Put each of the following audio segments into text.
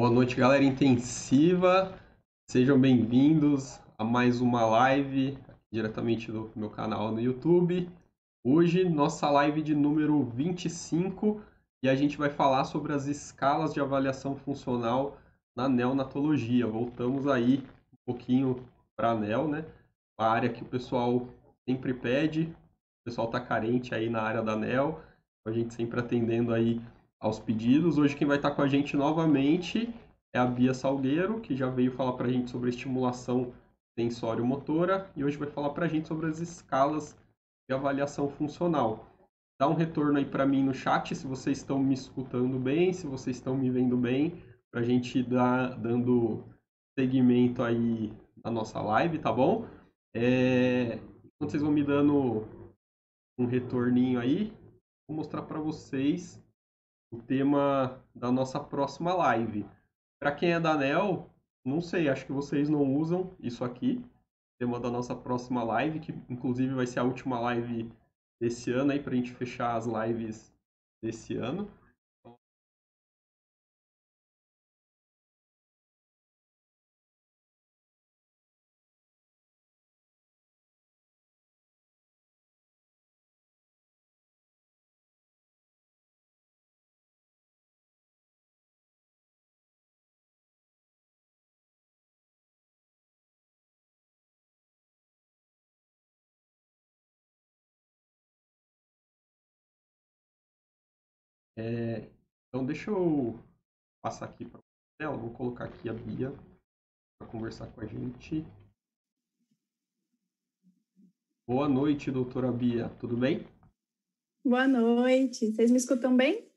Boa noite, galera intensiva. Sejam bem-vindos a mais uma live diretamente do meu canal no YouTube. Hoje, nossa live de número 25 e a gente vai falar sobre as escalas de avaliação funcional na neonatologia. Voltamos aí um pouquinho para a neo, né? A área que o pessoal sempre pede, o pessoal está carente aí na área da neo. a gente sempre atendendo aí aos pedidos. Hoje quem vai estar com a gente novamente é a Bia Salgueiro, que já veio falar para a gente sobre estimulação sensório-motora e hoje vai falar para a gente sobre as escalas de avaliação funcional. Dá um retorno aí para mim no chat se vocês estão me escutando bem, se vocês estão me vendo bem, para a gente dar dando segmento aí na nossa live, tá bom? É, vocês vão me dando um retorninho aí, vou mostrar para vocês o tema da nossa próxima live. Para quem é da Anel, não sei, acho que vocês não usam isso aqui, tema da nossa próxima live, que inclusive vai ser a última live desse ano aí, para a gente fechar as lives desse ano. É, então deixa eu passar aqui para ela, vou colocar aqui a Bia para conversar com a gente. Boa noite, doutora Bia, tudo bem? Boa noite, vocês me escutam bem?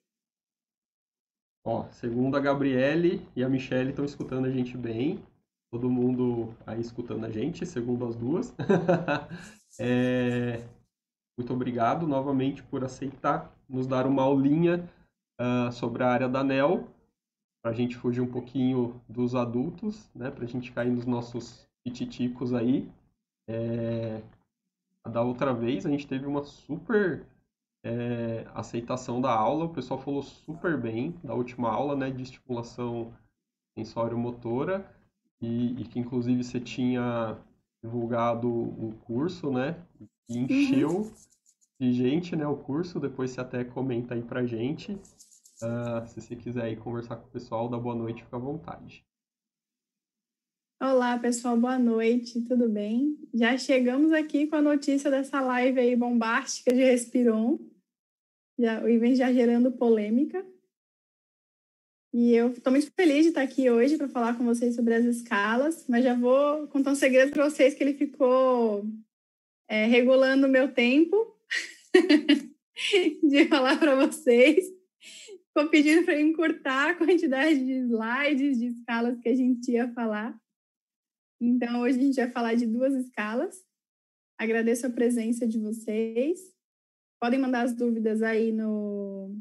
Ó, segundo a Gabriele e a Michelle estão escutando a gente bem, todo mundo aí escutando a gente, segundo as duas. é, muito obrigado novamente por aceitar nos dar uma aulinha ah, sobre a área da NEL, para a gente fugir um pouquinho dos adultos, né, para a gente cair nos nossos pititicos aí. É, da outra vez a gente teve uma super é, aceitação da aula, o pessoal falou super bem da última aula né, de estimulação sensório-motora, e, e que inclusive você tinha divulgado o curso, né? E encheu uhum. de gente, né? O curso, depois você até comenta aí pra gente. Uh, se você quiser aí conversar com o pessoal, dá boa noite, fica à vontade. Olá, pessoal, boa noite, tudo bem? Já chegamos aqui com a notícia dessa live aí bombástica de Respiron, já, o evento já gerando polêmica. E eu estou muito feliz de estar aqui hoje para falar com vocês sobre as escalas, mas já vou contar um segredo para vocês que ele ficou é, regulando o meu tempo de falar para vocês ficou pedindo para encurtar a quantidade de slides, de escalas que a gente ia falar. Então, hoje a gente vai falar de duas escalas. Agradeço a presença de vocês. Podem mandar as dúvidas aí no,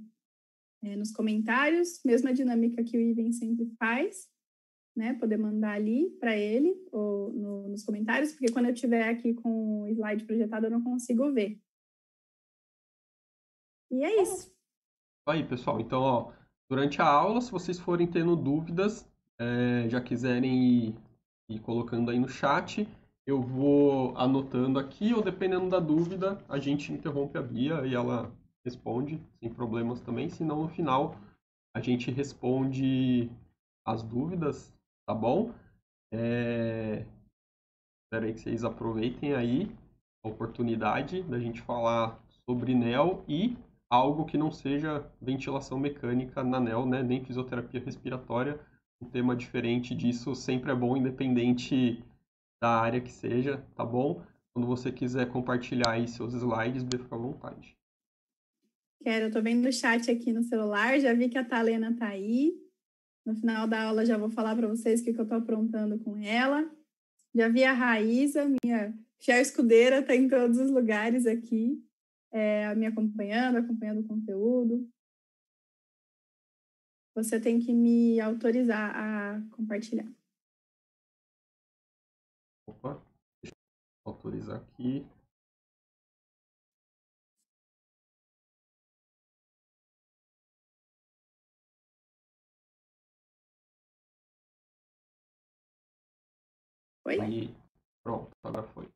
é, nos comentários, mesma dinâmica que o Iven sempre faz, né? Poder mandar ali para ele ou no, nos comentários, porque quando eu estiver aqui com o slide projetado eu não consigo ver. E é tá isso. Aí, pessoal, então, ó, durante a aula, se vocês forem tendo dúvidas, é, já quiserem ir, ir colocando aí no chat, eu vou anotando aqui, ou dependendo da dúvida, a gente interrompe a Bia e ela responde, sem problemas também, senão no final a gente responde as dúvidas, tá bom? É... Espero aí que vocês aproveitem aí a oportunidade da gente falar sobre NEL e algo que não seja ventilação mecânica na NEL, né, nem fisioterapia respiratória. Um tema diferente disso sempre é bom, independente da área que seja, tá bom? Quando você quiser compartilhar aí seus slides, fica ficar à vontade. Quero, eu tô vendo o chat aqui no celular, já vi que a Talena tá aí. No final da aula já vou falar para vocês o que, que eu tô aprontando com ela. Já vi a Raíza, minha fiel escudeira, tá em todos os lugares aqui é, me acompanhando, acompanhando o conteúdo. Você tem que me autorizar a compartilhar. Opa, deixa eu autorizar aqui. Oi? Aí, pronto, agora foi.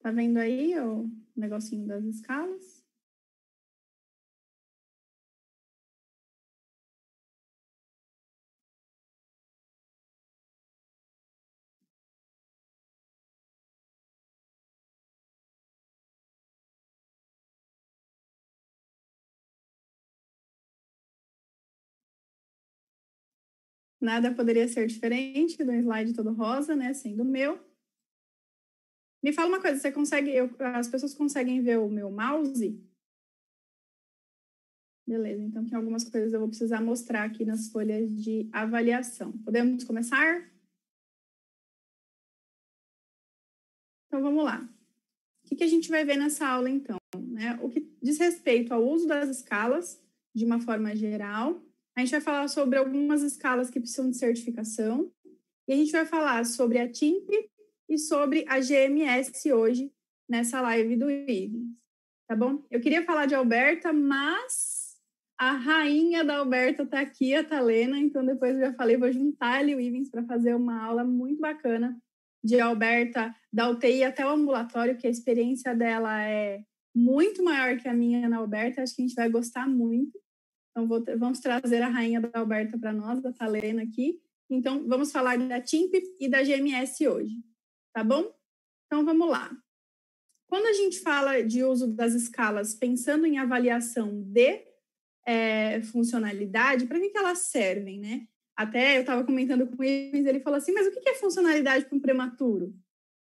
Tá vendo aí o negocinho das escalas? Nada poderia ser diferente do slide todo rosa, né? Sendo meu. Me fala uma coisa, você consegue. Eu, as pessoas conseguem ver o meu mouse? Beleza, então tem algumas coisas eu vou precisar mostrar aqui nas folhas de avaliação. Podemos começar? Então vamos lá. O que, a gente vai ver nessa aula, então? Né? O que diz respeito ao uso das escalas, de uma forma geral. A gente vai falar sobre algumas escalas que precisam de certificação. E a gente vai falar sobre a TIMP, e sobre a GMS hoje nessa live do Ignis, tá bom? Eu queria falar de Alberta, mas a rainha da Alberta está aqui, a Talena, então depois eu já falei, vou juntar ele e o Ivens para fazer uma aula muito bacana de Alberta, da UTI até o ambulatório, que a experiência dela é muito maior que a minha na Alberta, acho que a gente vai gostar muito. Então, vou, vamos trazer a rainha da Alberta para nós, da Talena aqui. Então, vamos falar da TIMP e da GMS hoje tá bom? Então vamos lá. Quando a gente fala de uso das escalas pensando em avaliação de é, funcionalidade, para que, que elas servem, né? Até eu estava comentando com ele, mas ele falou assim: mas o que é funcionalidade para um prematuro?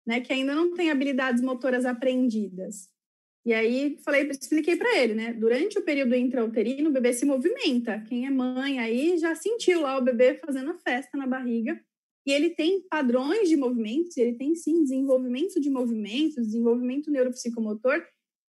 Né, que ainda não tem habilidades motoras aprendidas. E aí falei, expliquei para ele, né? Durante o período intrauterino, o bebê se movimenta. Quem é mãe aí já sentiu lá o bebê fazendo a festa na barriga e ele tem padrões de movimentos, ele tem sim desenvolvimento de movimentos, desenvolvimento neuropsicomotor,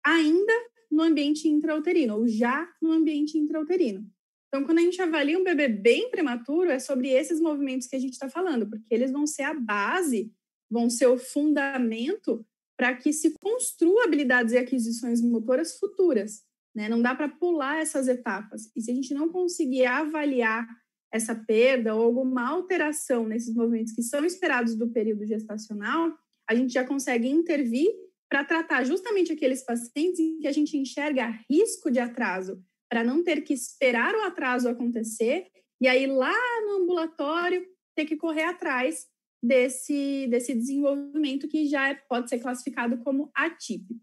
ainda no ambiente intrauterino, ou já no ambiente intrauterino. Então, quando a gente avalia um bebê bem prematuro, é sobre esses movimentos que a gente está falando, porque eles vão ser a base, vão ser o fundamento para que se construa habilidades e aquisições motoras futuras. Né? Não dá para pular essas etapas. E se a gente não conseguir avaliar essa perda ou alguma alteração nesses movimentos que são esperados do período gestacional, a gente já consegue intervir para tratar justamente aqueles pacientes em que a gente enxerga risco de atraso, para não ter que esperar o atraso acontecer e aí lá no ambulatório ter que correr atrás desse, desse desenvolvimento que já é, pode ser classificado como atípico.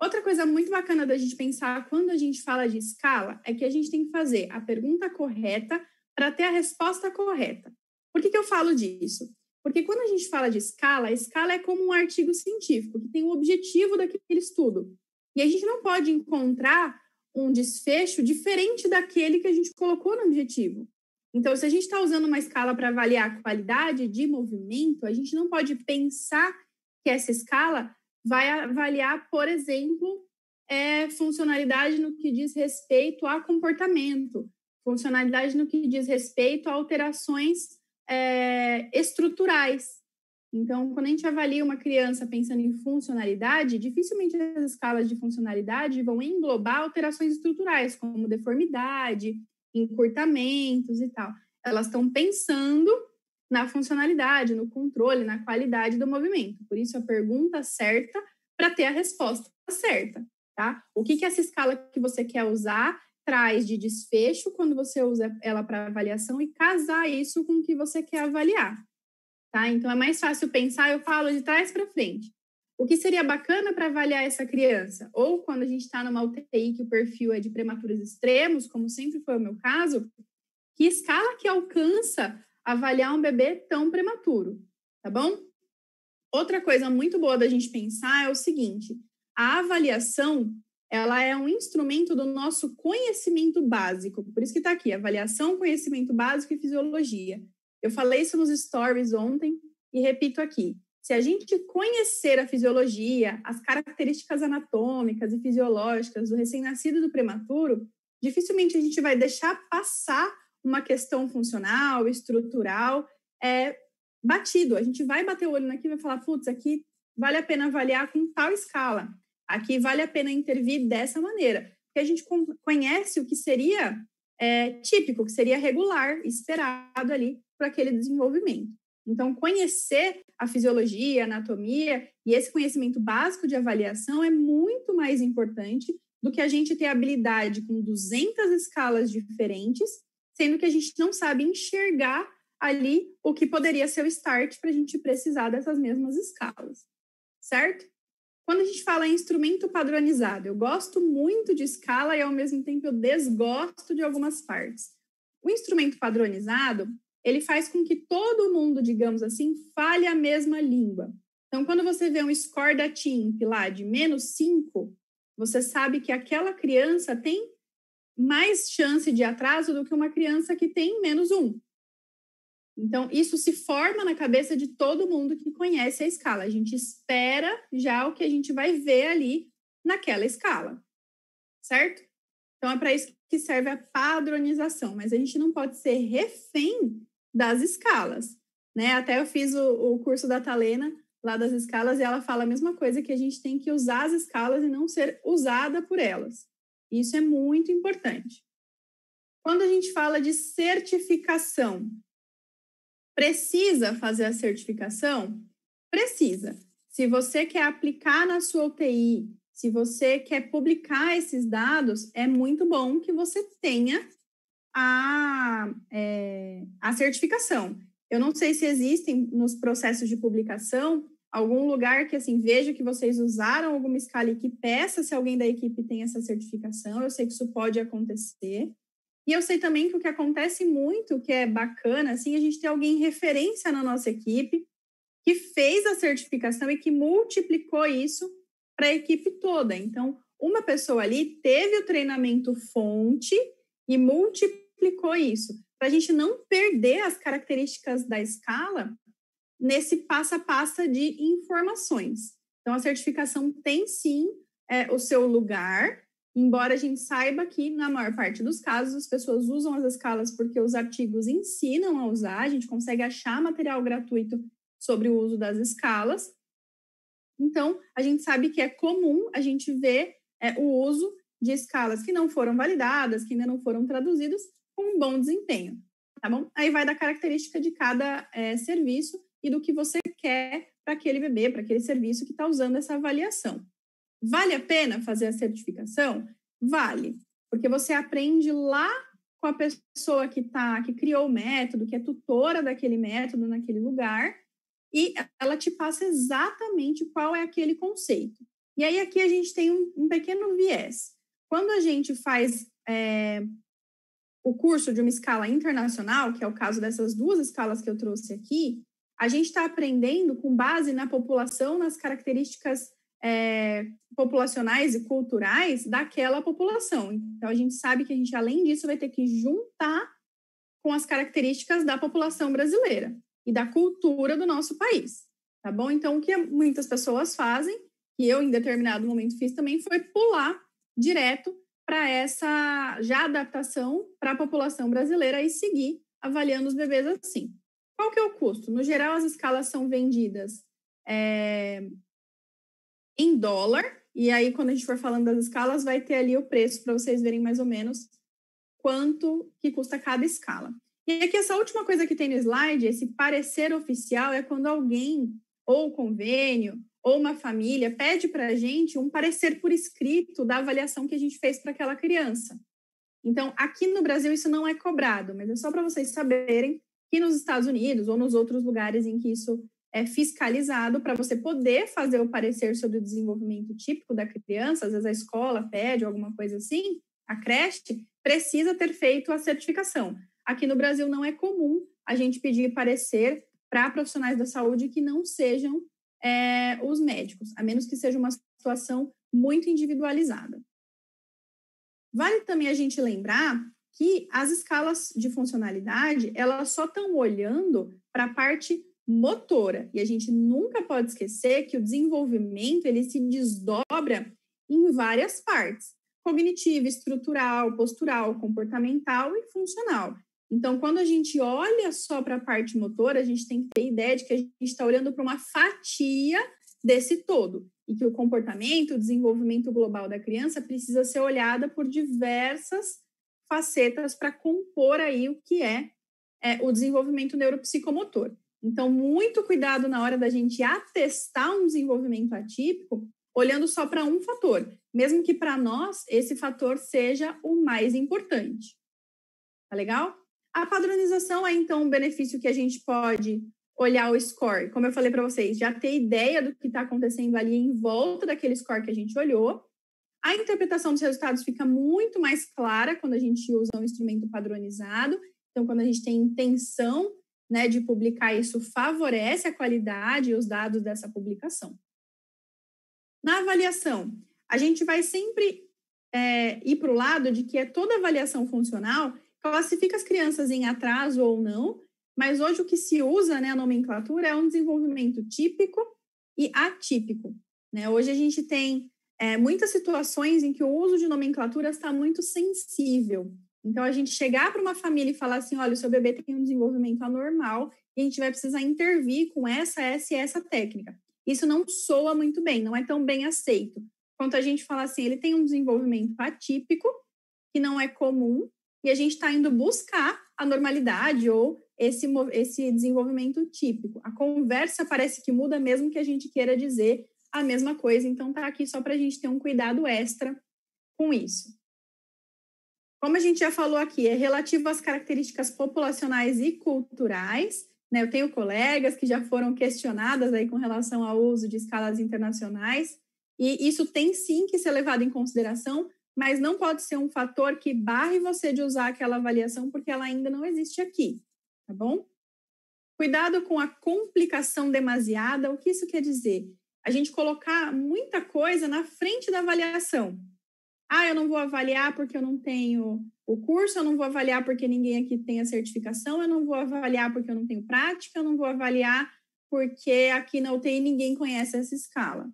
Outra coisa muito bacana da gente pensar quando a gente fala de escala é que a gente tem que fazer a pergunta correta para ter a resposta correta. Por que, que eu falo disso? Porque quando a gente fala de escala, a escala é como um artigo científico, que tem o um objetivo daquele estudo. E a gente não pode encontrar um desfecho diferente daquele que a gente colocou no objetivo. Então, se a gente está usando uma escala para avaliar a qualidade de movimento, a gente não pode pensar que essa escala vai avaliar, por exemplo, é, funcionalidade no que diz respeito a comportamento, Funcionalidade no que diz respeito a alterações é, estruturais. Então, quando a gente avalia uma criança pensando em funcionalidade, dificilmente as escalas de funcionalidade vão englobar alterações estruturais, como deformidade, encurtamentos e tal. Elas estão pensando na funcionalidade, no controle, na qualidade do movimento. Por isso, a pergunta certa para ter a resposta certa, tá? O que, que essa escala que você quer usar traz de desfecho quando você usa ela para avaliação e casar isso com o que você quer avaliar. Tá? Então é mais fácil pensar, eu falo de trás para frente. O que seria bacana para avaliar essa criança? Ou quando a gente está numa UTI que o perfil é de prematuros extremos, como sempre foi o meu caso, que escala que alcança avaliar um bebê tão prematuro, tá bom? Outra coisa muito boa da gente pensar é o seguinte: a avaliação ela é um instrumento do nosso conhecimento básico. Por isso que está aqui, avaliação, conhecimento básico e fisiologia. Eu falei isso nos stories ontem e repito aqui. Se a gente conhecer a fisiologia, as características anatômicas e fisiológicas do recém-nascido e do prematuro, dificilmente a gente vai deixar passar uma questão funcional, estrutural, é, batido. A gente vai bater o olho naquilo e vai falar, putz, aqui vale a pena avaliar com tal escala aqui vale a pena intervir dessa maneira, porque a gente conhece o que seria é, típico, o que seria regular, esperado ali para aquele desenvolvimento. Então, conhecer a fisiologia, a anatomia e esse conhecimento básico de avaliação é muito mais importante do que a gente ter habilidade com 200 escalas diferentes, sendo que a gente não sabe enxergar ali o que poderia ser o start para a gente precisar dessas mesmas escalas, certo? Quando a gente fala em instrumento padronizado, eu gosto muito de escala e ao mesmo tempo eu desgosto de algumas partes. O instrumento padronizado, ele faz com que todo mundo, digamos assim, fale a mesma língua. Então, quando você vê um score da TIMP lá de menos 5, você sabe que aquela criança tem mais chance de atraso do que uma criança que tem menos 1. Então, isso se forma na cabeça de todo mundo que conhece a escala. A gente espera já o que a gente vai ver ali naquela escala, certo? Então, é para isso que serve a padronização, mas a gente não pode ser refém das escalas, né? Até eu fiz o, o curso da Talena lá das escalas e ela fala a mesma coisa que a gente tem que usar as escalas e não ser usada por elas. Isso é muito importante. Quando a gente fala de certificação, Precisa fazer a certificação? Precisa. Se você quer aplicar na sua UTI, se você quer publicar esses dados, é muito bom que você tenha a, é, a certificação. Eu não sei se existem nos processos de publicação algum lugar que assim veja que vocês usaram alguma escala e que peça se alguém da equipe tem essa certificação. Eu sei que isso pode acontecer, e eu sei também que o que acontece muito, que é bacana, assim, é a gente tem alguém referência na nossa equipe que fez a certificação e que multiplicou isso para a equipe toda. Então, uma pessoa ali teve o treinamento fonte e multiplicou isso, para a gente não perder as características da escala nesse passo a passo de informações. Então, a certificação tem sim é, o seu lugar, Embora a gente saiba que, na maior parte dos casos, as pessoas usam as escalas porque os artigos ensinam a usar, a gente consegue achar material gratuito sobre o uso das escalas. Então, a gente sabe que é comum a gente ver é, o uso de escalas que não foram validadas, que ainda não foram traduzidas, com um bom desempenho. Tá bom? Aí vai da característica de cada é, serviço e do que você quer para aquele bebê, para aquele serviço que está usando essa avaliação. Vale a pena fazer a certificação? Vale, porque você aprende lá com a pessoa que tá, que criou o método, que é tutora daquele método naquele lugar, e ela te passa exatamente qual é aquele conceito. E aí aqui a gente tem um, um pequeno viés. Quando a gente faz é, o curso de uma escala internacional, que é o caso dessas duas escalas que eu trouxe aqui, a gente está aprendendo com base na população, nas características é, populacionais e culturais daquela população. Então, a gente sabe que a gente, além disso, vai ter que juntar com as características da população brasileira e da cultura do nosso país, tá bom? Então, o que muitas pessoas fazem, e eu em determinado momento fiz também, foi pular direto para essa já adaptação para a população brasileira e seguir avaliando os bebês assim. Qual que é o custo? No geral, as escalas são vendidas é, em dólar. E aí, quando a gente for falando das escalas, vai ter ali o preço para vocês verem mais ou menos quanto que custa cada escala. E aqui, essa última coisa que tem no slide, esse parecer oficial, é quando alguém, ou convênio, ou uma família, pede para a gente um parecer por escrito da avaliação que a gente fez para aquela criança. Então, aqui no Brasil, isso não é cobrado, mas é só para vocês saberem que nos Estados Unidos ou nos outros lugares em que isso é, fiscalizado para você poder fazer o parecer sobre o desenvolvimento típico da criança, às vezes a escola pede alguma coisa assim, a creche precisa ter feito a certificação. Aqui no Brasil não é comum a gente pedir parecer para profissionais da saúde que não sejam é, os médicos, a menos que seja uma situação muito individualizada. Vale também a gente lembrar que as escalas de funcionalidade elas só estão olhando para a parte motora. E a gente nunca pode esquecer que o desenvolvimento ele se desdobra em várias partes: cognitiva, estrutural, postural, comportamental e funcional. Então, quando a gente olha só para a parte motora, a gente tem que ter ideia de que a gente está olhando para uma fatia desse todo e que o comportamento, o desenvolvimento global da criança precisa ser olhada por diversas facetas para compor aí o que é, é o desenvolvimento neuropsicomotor. Então, muito cuidado na hora da gente atestar um desenvolvimento atípico, olhando só para um fator, mesmo que para nós esse fator seja o mais importante. Tá legal? A padronização é então um benefício que a gente pode olhar o score, como eu falei para vocês, já ter ideia do que está acontecendo ali em volta daquele score que a gente olhou. A interpretação dos resultados fica muito mais clara quando a gente usa um instrumento padronizado. Então, quando a gente tem intenção né, de publicar isso favorece a qualidade e os dados dessa publicação. Na avaliação, a gente vai sempre é, ir para o lado de que é toda avaliação funcional classifica as crianças em atraso ou não, mas hoje o que se usa, né, a nomenclatura, é um desenvolvimento típico e atípico. Né? Hoje a gente tem é, muitas situações em que o uso de nomenclatura está muito sensível. Então, a gente chegar para uma família e falar assim: olha, o seu bebê tem um desenvolvimento anormal e a gente vai precisar intervir com essa, essa e essa técnica. Isso não soa muito bem, não é tão bem aceito. Quanto a gente falar assim, ele tem um desenvolvimento atípico, que não é comum, e a gente está indo buscar a normalidade ou esse, esse desenvolvimento típico. A conversa parece que muda, mesmo que a gente queira dizer a mesma coisa, então tá aqui só para a gente ter um cuidado extra com isso. Como a gente já falou aqui, é relativo às características populacionais e culturais. Né? Eu tenho colegas que já foram questionadas aí com relação ao uso de escalas internacionais, e isso tem sim que ser levado em consideração, mas não pode ser um fator que barre você de usar aquela avaliação porque ela ainda não existe aqui, tá bom? Cuidado com a complicação demasiada. O que isso quer dizer? A gente colocar muita coisa na frente da avaliação. Ah, eu não vou avaliar porque eu não tenho o curso, eu não vou avaliar porque ninguém aqui tem a certificação, eu não vou avaliar porque eu não tenho prática, eu não vou avaliar porque aqui na UTI ninguém conhece essa escala.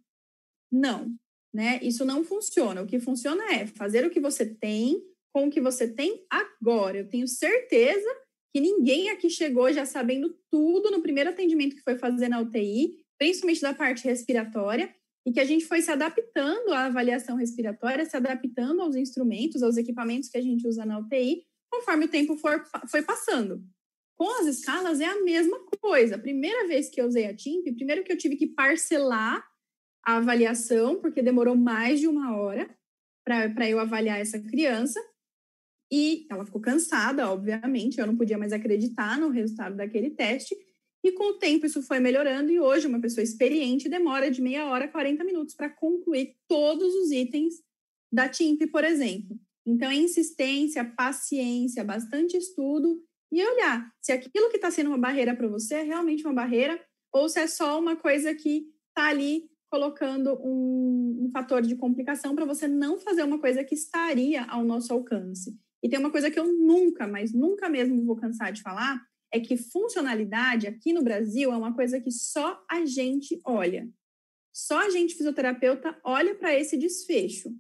Não, né? Isso não funciona. O que funciona é fazer o que você tem com o que você tem agora. Eu tenho certeza que ninguém aqui chegou já sabendo tudo no primeiro atendimento que foi fazer na UTI, principalmente da parte respiratória, em que a gente foi se adaptando à avaliação respiratória, se adaptando aos instrumentos, aos equipamentos que a gente usa na UTI, conforme o tempo for, foi passando. Com as escalas é a mesma coisa. A primeira vez que eu usei a TIMP, primeiro que eu tive que parcelar a avaliação, porque demorou mais de uma hora para eu avaliar essa criança. E ela ficou cansada, obviamente, eu não podia mais acreditar no resultado daquele teste. E com o tempo isso foi melhorando e hoje uma pessoa experiente demora de meia hora a 40 minutos para concluir todos os itens da TIMP, por exemplo. Então, é insistência, paciência, bastante estudo e olhar se aquilo que está sendo uma barreira para você é realmente uma barreira ou se é só uma coisa que está ali colocando um, um fator de complicação para você não fazer uma coisa que estaria ao nosso alcance. E tem uma coisa que eu nunca, mas nunca mesmo vou cansar de falar, é que funcionalidade aqui no Brasil é uma coisa que só a gente olha. Só a gente fisioterapeuta olha para esse desfecho,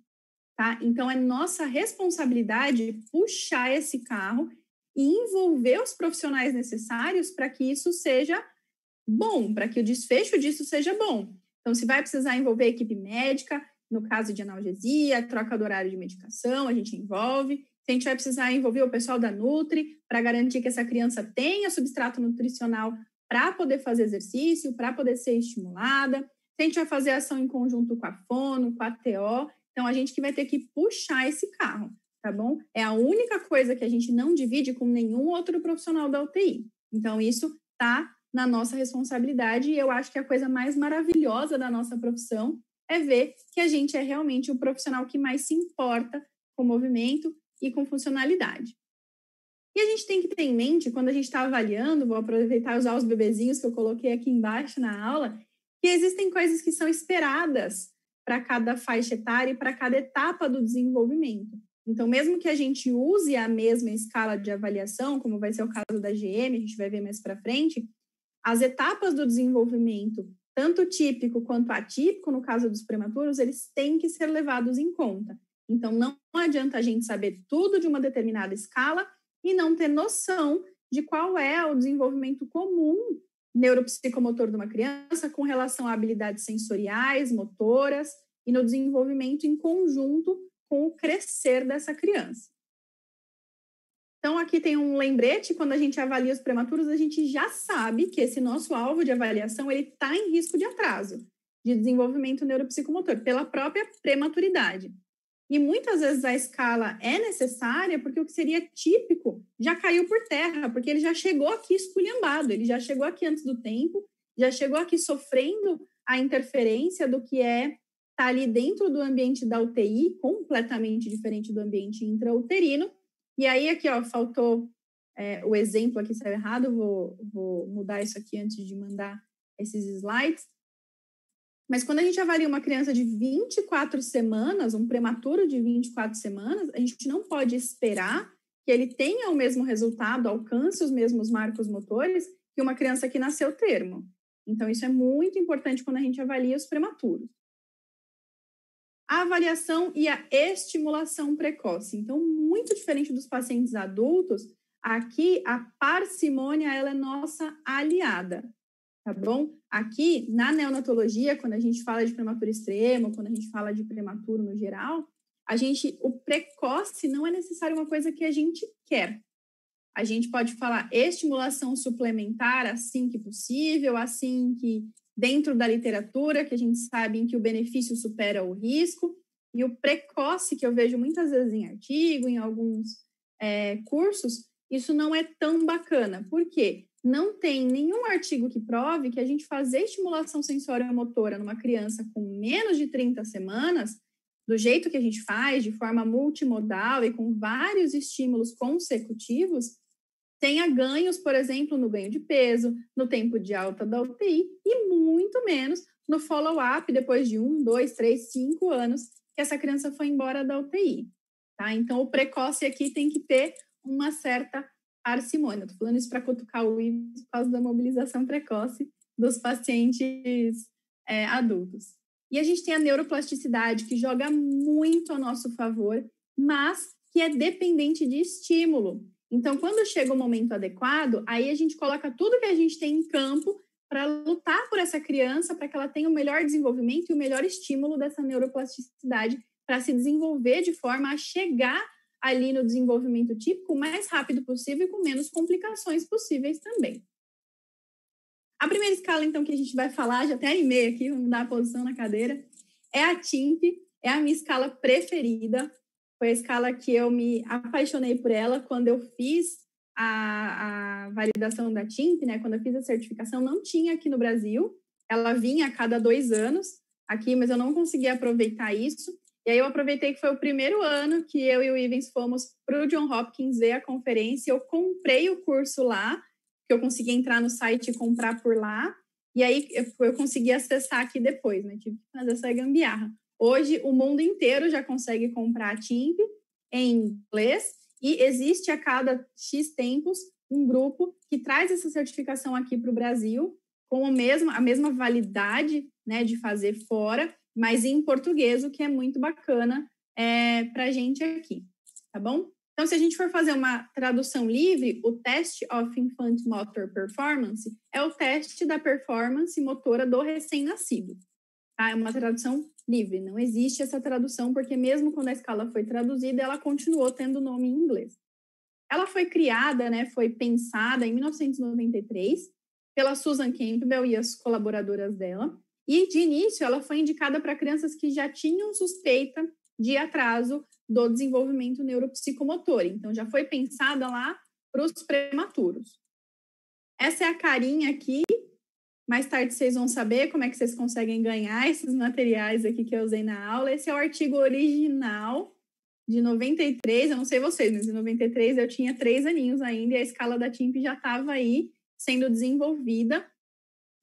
tá? Então é nossa responsabilidade puxar esse carro e envolver os profissionais necessários para que isso seja bom, para que o desfecho disso seja bom. Então, se vai precisar envolver a equipe médica, no caso de analgesia, troca do horário de medicação, a gente envolve a gente vai precisar envolver o pessoal da Nutri para garantir que essa criança tenha substrato nutricional para poder fazer exercício, para poder ser estimulada. A gente vai fazer ação em conjunto com a Fono, com a TO. Então, a gente que vai ter que puxar esse carro, tá bom? É a única coisa que a gente não divide com nenhum outro profissional da UTI. Então, isso tá na nossa responsabilidade e eu acho que a coisa mais maravilhosa da nossa profissão é ver que a gente é realmente o profissional que mais se importa com o movimento e com funcionalidade. E a gente tem que ter em mente, quando a gente está avaliando, vou aproveitar e usar os bebezinhos que eu coloquei aqui embaixo na aula, que existem coisas que são esperadas para cada faixa etária e para cada etapa do desenvolvimento. Então, mesmo que a gente use a mesma escala de avaliação, como vai ser o caso da GM, a gente vai ver mais para frente, as etapas do desenvolvimento, tanto típico quanto atípico, no caso dos prematuros, eles têm que ser levados em conta. Então, não adianta a gente saber tudo de uma determinada escala e não ter noção de qual é o desenvolvimento comum neuropsicomotor de uma criança com relação a habilidades sensoriais, motoras e no desenvolvimento em conjunto com o crescer dessa criança. Então, aqui tem um lembrete, quando a gente avalia os prematuros, a gente já sabe que esse nosso alvo de avaliação ele está em risco de atraso de desenvolvimento neuropsicomotor pela própria prematuridade. E muitas vezes a escala é necessária porque o que seria típico já caiu por terra, porque ele já chegou aqui esculhambado, ele já chegou aqui antes do tempo, já chegou aqui sofrendo a interferência do que é estar tá ali dentro do ambiente da UTI, completamente diferente do ambiente intrauterino. E aí, aqui, ó, faltou é, o exemplo aqui saiu errado, vou, vou mudar isso aqui antes de mandar esses slides. Mas quando a gente avalia uma criança de 24 semanas, um prematuro de 24 semanas, a gente não pode esperar que ele tenha o mesmo resultado, alcance os mesmos marcos motores que uma criança que nasceu termo. Então, isso é muito importante quando a gente avalia os prematuros. A avaliação e a estimulação precoce. Então, muito diferente dos pacientes adultos, aqui a parcimônia ela é nossa aliada tá bom? Aqui, na neonatologia, quando a gente fala de prematuro extremo, quando a gente fala de prematuro no geral, a gente, o precoce não é necessário uma coisa que a gente quer. A gente pode falar estimulação suplementar assim que possível, assim que dentro da literatura, que a gente sabe em que o benefício supera o risco, e o precoce, que eu vejo muitas vezes em artigo, em alguns é, cursos, isso não é tão bacana. Por quê? não tem nenhum artigo que prove que a gente fazer estimulação sensório-motora numa criança com menos de 30 semanas, do jeito que a gente faz, de forma multimodal e com vários estímulos consecutivos, tenha ganhos, por exemplo, no ganho de peso, no tempo de alta da UTI e muito menos no follow-up depois de um, dois, três, cinco anos que essa criança foi embora da UTI. Tá? Então, o precoce aqui tem que ter uma certa parcimônia. Estou falando isso para cutucar o Ives por causa da mobilização precoce dos pacientes é, adultos. E a gente tem a neuroplasticidade, que joga muito a nosso favor, mas que é dependente de estímulo. Então, quando chega o momento adequado, aí a gente coloca tudo que a gente tem em campo para lutar por essa criança, para que ela tenha o melhor desenvolvimento e o melhor estímulo dessa neuroplasticidade para se desenvolver de forma a chegar ali no desenvolvimento típico o mais rápido possível e com menos complicações possíveis também. A primeira escala, então, que a gente vai falar, já até animei aqui, vamos mudar a posição na cadeira, é a TIMP, é a minha escala preferida, foi a escala que eu me apaixonei por ela quando eu fiz a, a validação da TIMP, né? Quando eu fiz a certificação, não tinha aqui no Brasil, ela vinha a cada dois anos aqui, mas eu não consegui aproveitar isso. E aí eu aproveitei que foi o primeiro ano que eu e o Ivens fomos para o John Hopkins ver a conferência. Eu comprei o curso lá, que eu consegui entrar no site e comprar por lá. E aí eu consegui acessar aqui depois, né? Tive que fazer essa gambiarra. Hoje o mundo inteiro já consegue comprar a TIMP em inglês e existe a cada X tempos um grupo que traz essa certificação aqui para o Brasil com a mesma, a mesma validade né, de fazer fora mas em português, o que é muito bacana é, para a gente aqui, tá bom? Então, se a gente for fazer uma tradução livre, o Test of infant motor performance é o teste da performance motora do recém-nascido. Tá? É uma tradução livre, não existe essa tradução, porque mesmo quando a escala foi traduzida, ela continuou tendo nome em inglês. Ela foi criada, né, foi pensada em 1993 pela Susan Campbell e as colaboradoras dela, e, de início, ela foi indicada para crianças que já tinham suspeita de atraso do desenvolvimento neuropsicomotor. Então, já foi pensada lá para os prematuros. Essa é a carinha aqui. Mais tarde vocês vão saber como é que vocês conseguem ganhar esses materiais aqui que eu usei na aula. Esse é o artigo original de 93. Eu não sei vocês, mas em 93 eu tinha três aninhos ainda e a escala da TIMP já estava aí sendo desenvolvida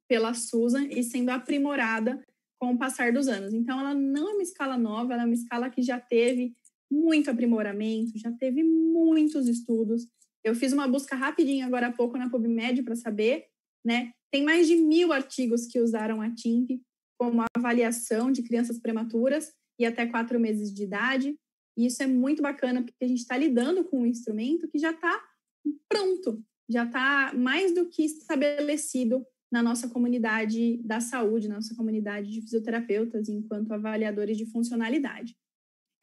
pela Susan e sendo aprimorada com o passar dos anos. Então, ela não é uma escala nova, ela é uma escala que já teve muito aprimoramento, já teve muitos estudos. Eu fiz uma busca rapidinho agora há pouco na PubMed para saber, né? Tem mais de mil artigos que usaram a TIMP como avaliação de crianças prematuras e até quatro meses de idade. E isso é muito bacana porque a gente está lidando com um instrumento que já está pronto, já está mais do que estabelecido na nossa comunidade da saúde, na nossa comunidade de fisioterapeutas, enquanto avaliadores de funcionalidade.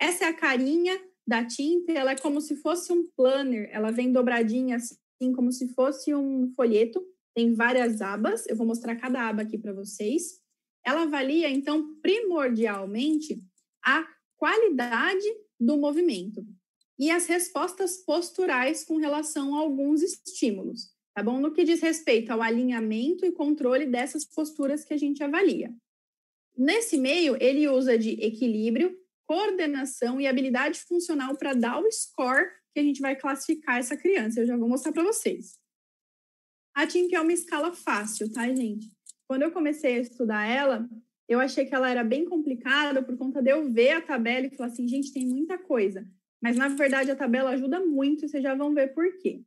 Essa é a carinha da tinta, ela é como se fosse um planner, ela vem dobradinha assim, como se fosse um folheto, tem várias abas, eu vou mostrar cada aba aqui para vocês. Ela avalia, então, primordialmente a qualidade do movimento e as respostas posturais com relação a alguns estímulos tá bom? No que diz respeito ao alinhamento e controle dessas posturas que a gente avalia. Nesse meio, ele usa de equilíbrio, coordenação e habilidade funcional para dar o score que a gente vai classificar essa criança. Eu já vou mostrar para vocês. A TIMP é uma escala fácil, tá, gente? Quando eu comecei a estudar ela, eu achei que ela era bem complicada por conta de eu ver a tabela e falar assim, gente, tem muita coisa. Mas, na verdade, a tabela ajuda muito e vocês já vão ver por quê.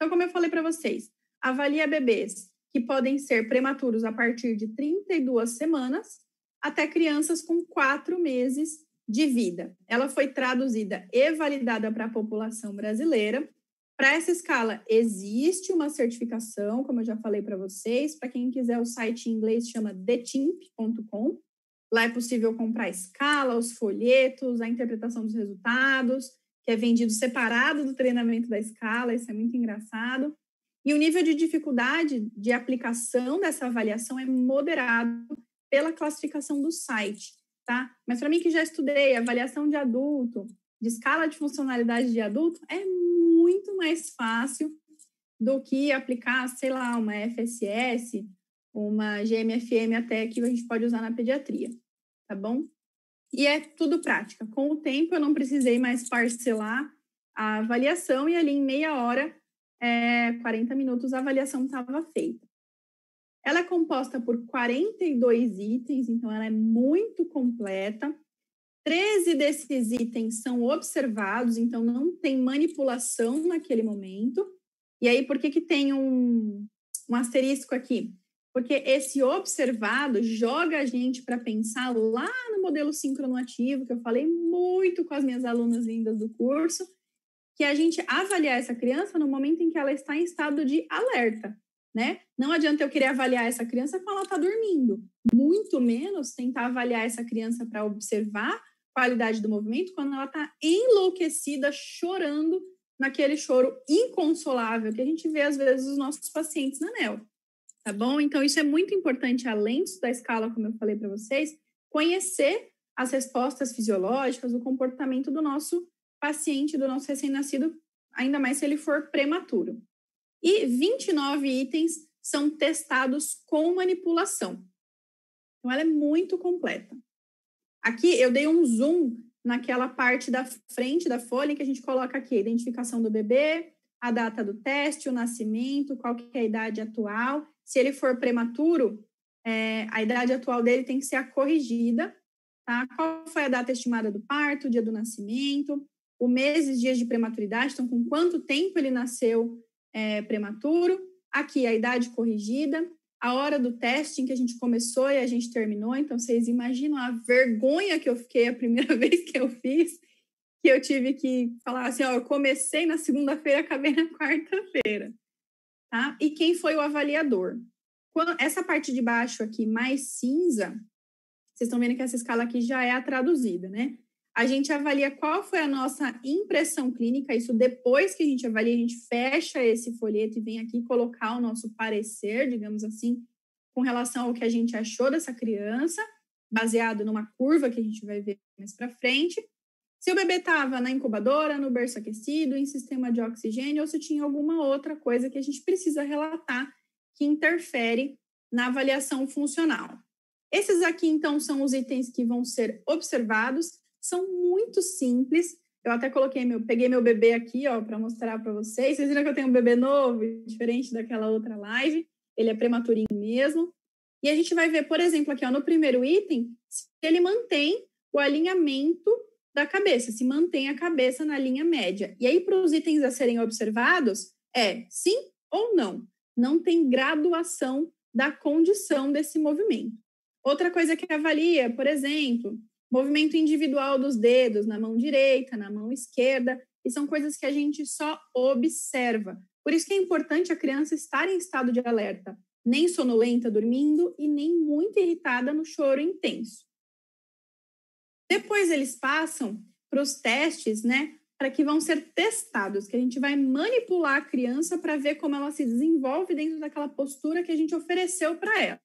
Então, como eu falei para vocês, avalia bebês que podem ser prematuros a partir de 32 semanas até crianças com 4 meses de vida. Ela foi traduzida e validada para a população brasileira. Para essa escala, existe uma certificação, como eu já falei para vocês. Para quem quiser, o site em inglês chama thetimp.com. Lá é possível comprar a escala, os folhetos, a interpretação dos resultados, que é vendido separado do treinamento da escala, isso é muito engraçado. E o nível de dificuldade de aplicação dessa avaliação é moderado pela classificação do site, tá? Mas para mim que já estudei avaliação de adulto, de escala de funcionalidade de adulto, é muito mais fácil do que aplicar, sei lá, uma FSS, uma GMFM até que a gente pode usar na pediatria, tá bom? E é tudo prática. Com o tempo, eu não precisei mais parcelar a avaliação e ali em meia hora, é, 40 minutos, a avaliação estava feita. Ela é composta por 42 itens, então ela é muito completa. 13 desses itens são observados, então não tem manipulação naquele momento. E aí, por que, que tem um, um asterisco aqui? Porque esse observado joga a gente para pensar lá no modelo sincronoativo, que eu falei muito com as minhas alunas lindas do curso, que a gente avaliar essa criança no momento em que ela está em estado de alerta, né? Não adianta eu querer avaliar essa criança quando ela está dormindo, muito menos tentar avaliar essa criança para observar a qualidade do movimento quando ela está enlouquecida, chorando naquele choro inconsolável que a gente vê às vezes os nossos pacientes na NEL tá bom? Então, isso é muito importante, além da escala, como eu falei para vocês, conhecer as respostas fisiológicas, o comportamento do nosso paciente, do nosso recém-nascido, ainda mais se ele for prematuro. E 29 itens são testados com manipulação. Então, ela é muito completa. Aqui eu dei um zoom naquela parte da frente da folha em que a gente coloca aqui a identificação do bebê, a data do teste, o nascimento, qual que é a idade atual se ele for prematuro, é, a idade atual dele tem que ser a corrigida, tá? Qual foi a data estimada do parto, o dia do nascimento, o mês e dias de prematuridade, então com quanto tempo ele nasceu é, prematuro, aqui a idade corrigida, a hora do teste em que a gente começou e a gente terminou, então vocês imaginam a vergonha que eu fiquei a primeira vez que eu fiz, que eu tive que falar assim, ó, eu comecei na segunda-feira, acabei na quarta-feira tá? E quem foi o avaliador. Quando essa parte de baixo aqui mais cinza, vocês estão vendo que essa escala aqui já é a traduzida, né? A gente avalia qual foi a nossa impressão clínica, isso depois que a gente avalia, a gente fecha esse folheto e vem aqui colocar o nosso parecer, digamos assim, com relação ao que a gente achou dessa criança, baseado numa curva que a gente vai ver mais para frente se o bebê estava na incubadora, no berço aquecido, em sistema de oxigênio, ou se tinha alguma outra coisa que a gente precisa relatar que interfere na avaliação funcional. Esses aqui, então, são os itens que vão ser observados, são muito simples. Eu até coloquei meu, peguei meu bebê aqui, ó, para mostrar para vocês. Vocês viram que eu tenho um bebê novo, diferente daquela outra live. Ele é prematurinho mesmo. E a gente vai ver, por exemplo, aqui, ó, no primeiro item, se ele mantém o alinhamento da cabeça, se mantém a cabeça na linha média. E aí, para os itens a serem observados, é sim ou não. Não tem graduação da condição desse movimento. Outra coisa que avalia, por exemplo, movimento individual dos dedos na mão direita, na mão esquerda, e são coisas que a gente só observa. Por isso que é importante a criança estar em estado de alerta, nem sonolenta dormindo e nem muito irritada no choro intenso. Depois eles passam para os testes, né? Para que vão ser testados, que a gente vai manipular a criança para ver como ela se desenvolve dentro daquela postura que a gente ofereceu para ela.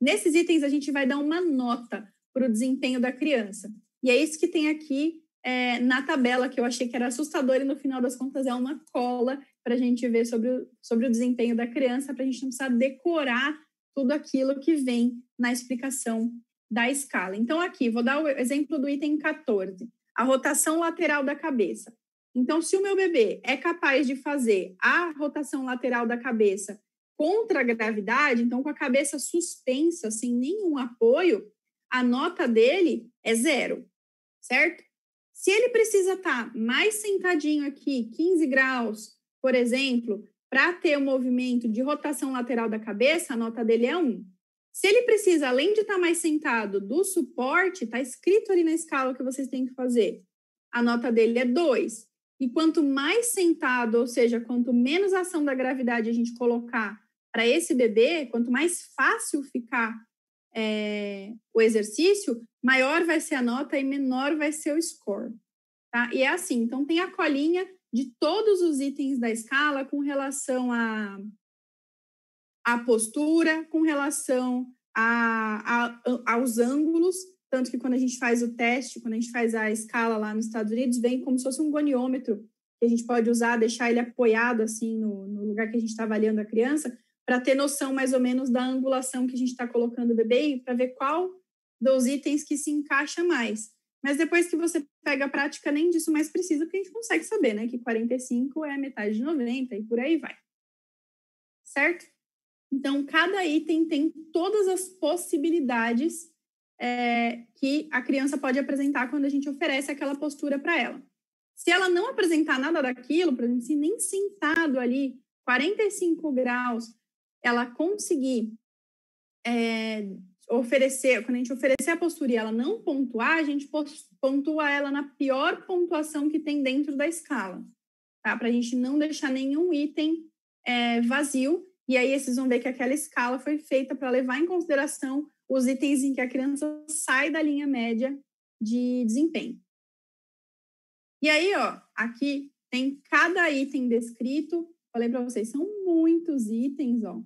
Nesses itens, a gente vai dar uma nota para o desempenho da criança. E é isso que tem aqui é, na tabela, que eu achei que era assustador, e no final das contas é uma cola para a gente ver sobre o, sobre o desempenho da criança, para a gente não precisar decorar tudo aquilo que vem na explicação da escala. Então, aqui, vou dar o exemplo do item 14, a rotação lateral da cabeça. Então, se o meu bebê é capaz de fazer a rotação lateral da cabeça contra a gravidade, então com a cabeça suspensa, sem nenhum apoio, a nota dele é zero, certo? Se ele precisa estar tá mais sentadinho aqui, 15 graus, por exemplo, para ter o um movimento de rotação lateral da cabeça, a nota dele é 1. Se ele precisa, além de estar tá mais sentado, do suporte, está escrito ali na escala que vocês têm que fazer. A nota dele é 2. E quanto mais sentado, ou seja, quanto menos ação da gravidade a gente colocar para esse bebê, quanto mais fácil ficar é, o exercício, maior vai ser a nota e menor vai ser o score. Tá? E é assim, então tem a colinha de todos os itens da escala com relação a a postura, com relação a, a, aos ângulos, tanto que quando a gente faz o teste, quando a gente faz a escala lá nos Estados Unidos, vem como se fosse um goniômetro que a gente pode usar, deixar ele apoiado assim no, no lugar que a gente está avaliando a criança, para ter noção mais ou menos da angulação que a gente está colocando o bebê para ver qual dos itens que se encaixa mais. Mas depois que você pega a prática, nem disso mais precisa, porque a gente consegue saber, né? Que 45 é metade de 90 e por aí vai. Certo? Então, cada item tem todas as possibilidades é, que a criança pode apresentar quando a gente oferece aquela postura para ela. Se ela não apresentar nada daquilo, por exemplo, se nem sentado ali, 45 graus, ela conseguir é, oferecer, quando a gente oferecer a postura e ela não pontuar, a gente pontua ela na pior pontuação que tem dentro da escala, tá? Para a gente não deixar nenhum item é, vazio e aí vocês vão ver que aquela escala foi feita para levar em consideração os itens em que a criança sai da linha média de desempenho. E aí, ó, aqui tem cada item descrito. Falei para vocês, são muitos itens, ó.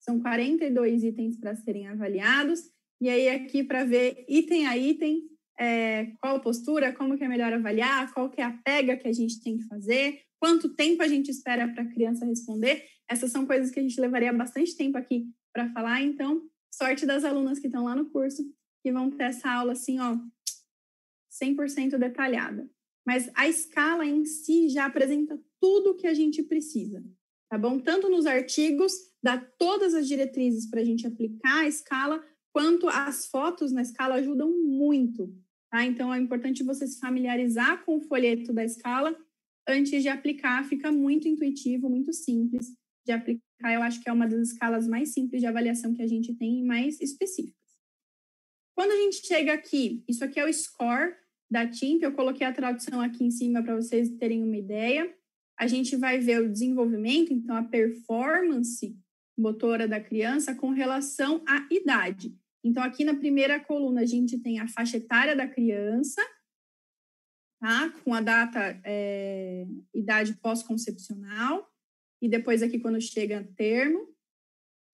São 42 itens para serem avaliados. E aí aqui para ver item a item, é, qual postura, como que é melhor avaliar, qual que é a pega que a gente tem que fazer, quanto tempo a gente espera para a criança responder. Essas são coisas que a gente levaria bastante tempo aqui para falar, então, sorte das alunas que estão lá no curso, que vão ter essa aula assim, ó, 100% detalhada. Mas a escala em si já apresenta tudo o que a gente precisa, tá bom? Tanto nos artigos, dá todas as diretrizes para a gente aplicar a escala, quanto as fotos na escala ajudam muito, tá? Então é importante você se familiarizar com o folheto da escala antes de aplicar, fica muito intuitivo, muito simples de aplicar, eu acho que é uma das escalas mais simples de avaliação que a gente tem e mais específicas. Quando a gente chega aqui, isso aqui é o score da TIMP, eu coloquei a tradução aqui em cima para vocês terem uma ideia. A gente vai ver o desenvolvimento, então a performance motora da criança com relação à idade. Então, aqui na primeira coluna, a gente tem a faixa etária da criança, tá? com a data é, idade pós-concepcional e depois aqui quando chega termo,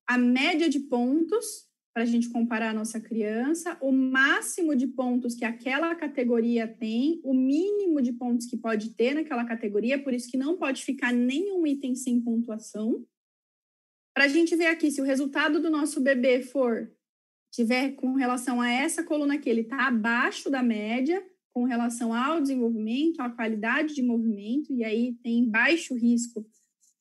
a média de pontos para a gente comparar a nossa criança, o máximo de pontos que aquela categoria tem, o mínimo de pontos que pode ter naquela categoria, por isso que não pode ficar nenhum item sem pontuação. Para a gente ver aqui se o resultado do nosso bebê for tiver com relação a essa coluna aqui ele está abaixo da média, com relação ao desenvolvimento, à qualidade de movimento, e aí tem baixo risco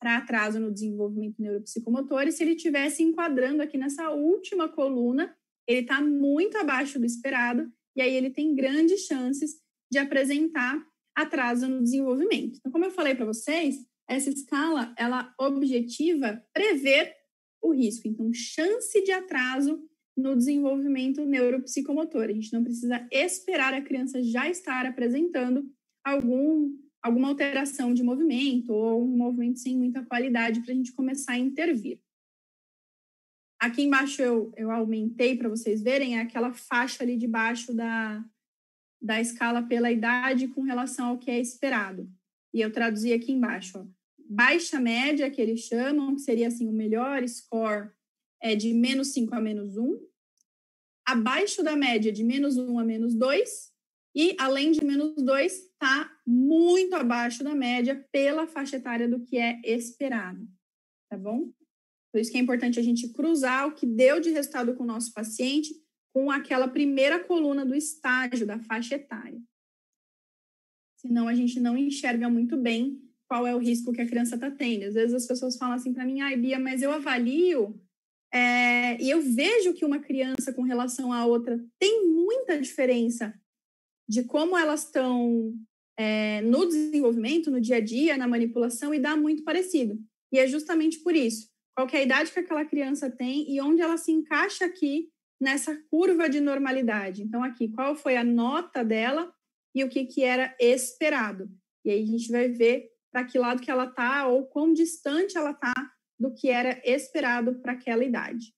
para atraso no desenvolvimento neuropsicomotor, e se ele estivesse enquadrando aqui nessa última coluna, ele está muito abaixo do esperado, e aí ele tem grandes chances de apresentar atraso no desenvolvimento. Então, como eu falei para vocês, essa escala ela objetiva prever o risco, então chance de atraso no desenvolvimento neuropsicomotor. A gente não precisa esperar a criança já estar apresentando algum alguma alteração de movimento ou um movimento sem muita qualidade para a gente começar a intervir. Aqui embaixo eu, eu aumentei para vocês verem é aquela faixa ali de baixo da, da escala pela idade com relação ao que é esperado. E eu traduzi aqui embaixo. Ó. Baixa média, que eles chamam, que seria assim, o melhor score é de menos 5 a menos 1. Abaixo da média, de menos 1 a menos 2. E além de menos 2, está muito abaixo da média pela faixa etária do que é esperado, tá bom? Por isso que é importante a gente cruzar o que deu de resultado com o nosso paciente com aquela primeira coluna do estágio da faixa etária. Senão a gente não enxerga muito bem qual é o risco que a criança está tendo. Às vezes as pessoas falam assim para mim, ai Bia, mas eu avalio é, e eu vejo que uma criança com relação à outra tem muita diferença de como elas estão é, no desenvolvimento, no dia a dia, na manipulação e dá muito parecido. E é justamente por isso. Qual é a idade que aquela criança tem e onde ela se encaixa aqui nessa curva de normalidade. Então, aqui, qual foi a nota dela e o que, que era esperado. E aí a gente vai ver para que lado que ela está ou quão distante ela está do que era esperado para aquela idade.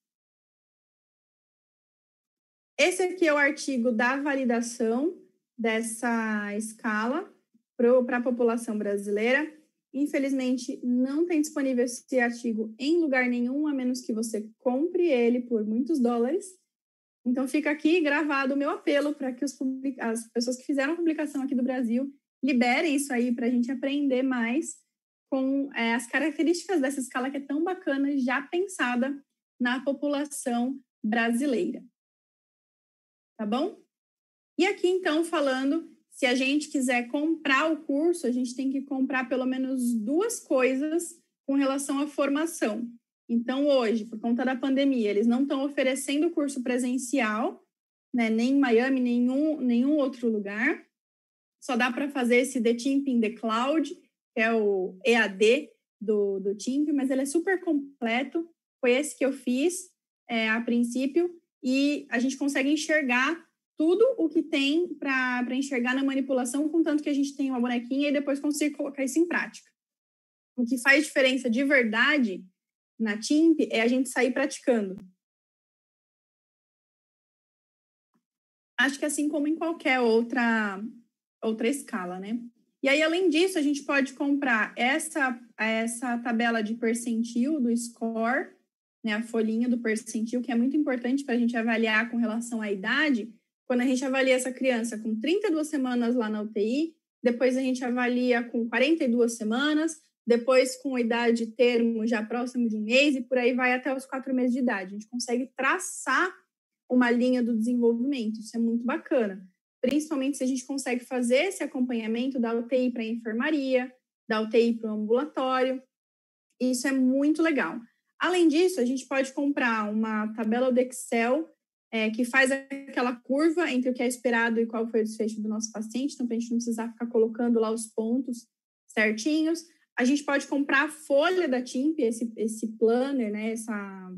Esse aqui é o artigo da validação, dessa escala para a população brasileira. Infelizmente, não tem disponível esse artigo em lugar nenhum, a menos que você compre ele por muitos dólares. Então, fica aqui gravado o meu apelo para que os, as pessoas que fizeram a publicação aqui do Brasil liberem isso aí para a gente aprender mais com é, as características dessa escala que é tão bacana, já pensada na população brasileira. Tá bom? E aqui, então, falando, se a gente quiser comprar o curso, a gente tem que comprar pelo menos duas coisas com relação à formação. Então, hoje, por conta da pandemia, eles não estão oferecendo curso presencial, né, nem em Miami, nenhum, nenhum outro lugar. Só dá para fazer esse The timping in the Cloud, que é o EAD do, do Chimp, mas ele é super completo. Foi esse que eu fiz é, a princípio, e a gente consegue enxergar tudo o que tem para enxergar na manipulação, contanto que a gente tenha uma bonequinha e depois consiga colocar isso em prática. O que faz diferença de verdade na TIMP é a gente sair praticando. Acho que é assim como em qualquer outra, outra escala, né? E aí, além disso, a gente pode comprar essa, essa tabela de percentil do score, né, a folhinha do percentil, que é muito importante para a gente avaliar com relação à idade, quando a gente avalia essa criança com 32 semanas lá na UTI, depois a gente avalia com 42 semanas, depois com idade termo já próximo de um mês e por aí vai até os quatro meses de idade. A gente consegue traçar uma linha do desenvolvimento, isso é muito bacana. Principalmente se a gente consegue fazer esse acompanhamento da UTI para a enfermaria, da UTI para o ambulatório. Isso é muito legal. Além disso, a gente pode comprar uma tabela do Excel é, que faz aquela curva entre o que é esperado e qual foi o desfecho do nosso paciente, então, para a gente não precisar ficar colocando lá os pontos certinhos. A gente pode comprar a folha da TIMP, esse, esse planner, né, essa,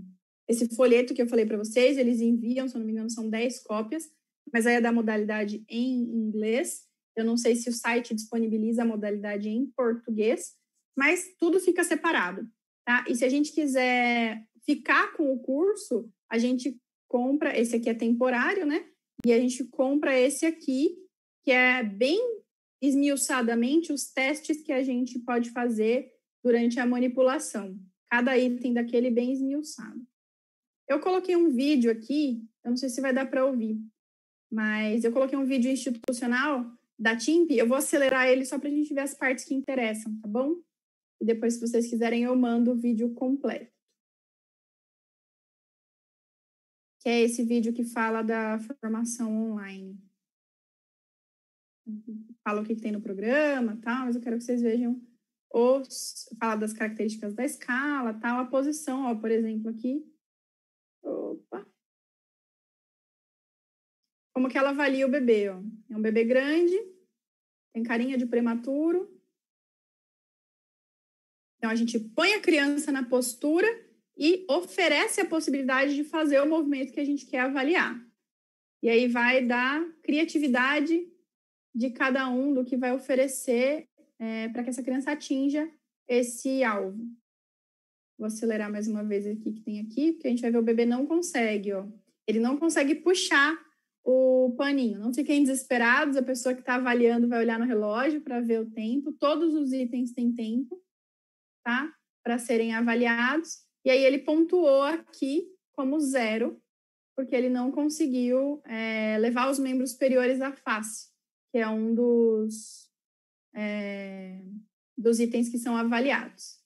esse folheto que eu falei para vocês, eles enviam, se eu não me engano, são 10 cópias, mas aí é da modalidade em inglês. Eu não sei se o site disponibiliza a modalidade em português, mas tudo fica separado, tá? E se a gente quiser ficar com o curso, a gente compra, esse aqui é temporário, né? E a gente compra esse aqui, que é bem esmiuçadamente os testes que a gente pode fazer durante a manipulação. Cada item daquele bem esmiuçado. Eu coloquei um vídeo aqui, eu não sei se vai dar para ouvir, mas eu coloquei um vídeo institucional da TIMP, eu vou acelerar ele só para a gente ver as partes que interessam, tá bom? E depois, se vocês quiserem, eu mando o vídeo completo. que é esse vídeo que fala da formação online. Fala o que tem no programa, tal, mas eu quero que vocês vejam os fala das características da escala, tal, a posição, ó, por exemplo, aqui. Opa. Como que ela avalia o bebê, ó? É um bebê grande, tem carinha de prematuro. Então a gente põe a criança na postura e oferece a possibilidade de fazer o movimento que a gente quer avaliar. E aí vai da criatividade de cada um do que vai oferecer é, para que essa criança atinja esse alvo. Vou acelerar mais uma vez aqui que tem aqui, porque a gente vai ver o bebê não consegue, ó. Ele não consegue puxar o paninho. Não fiquem desesperados, a pessoa que está avaliando vai olhar no relógio para ver o tempo. Todos os itens têm tempo, tá? Para serem avaliados. E aí ele pontuou aqui como zero, porque ele não conseguiu é, levar os membros superiores à face, que é um dos, é, dos itens que são avaliados.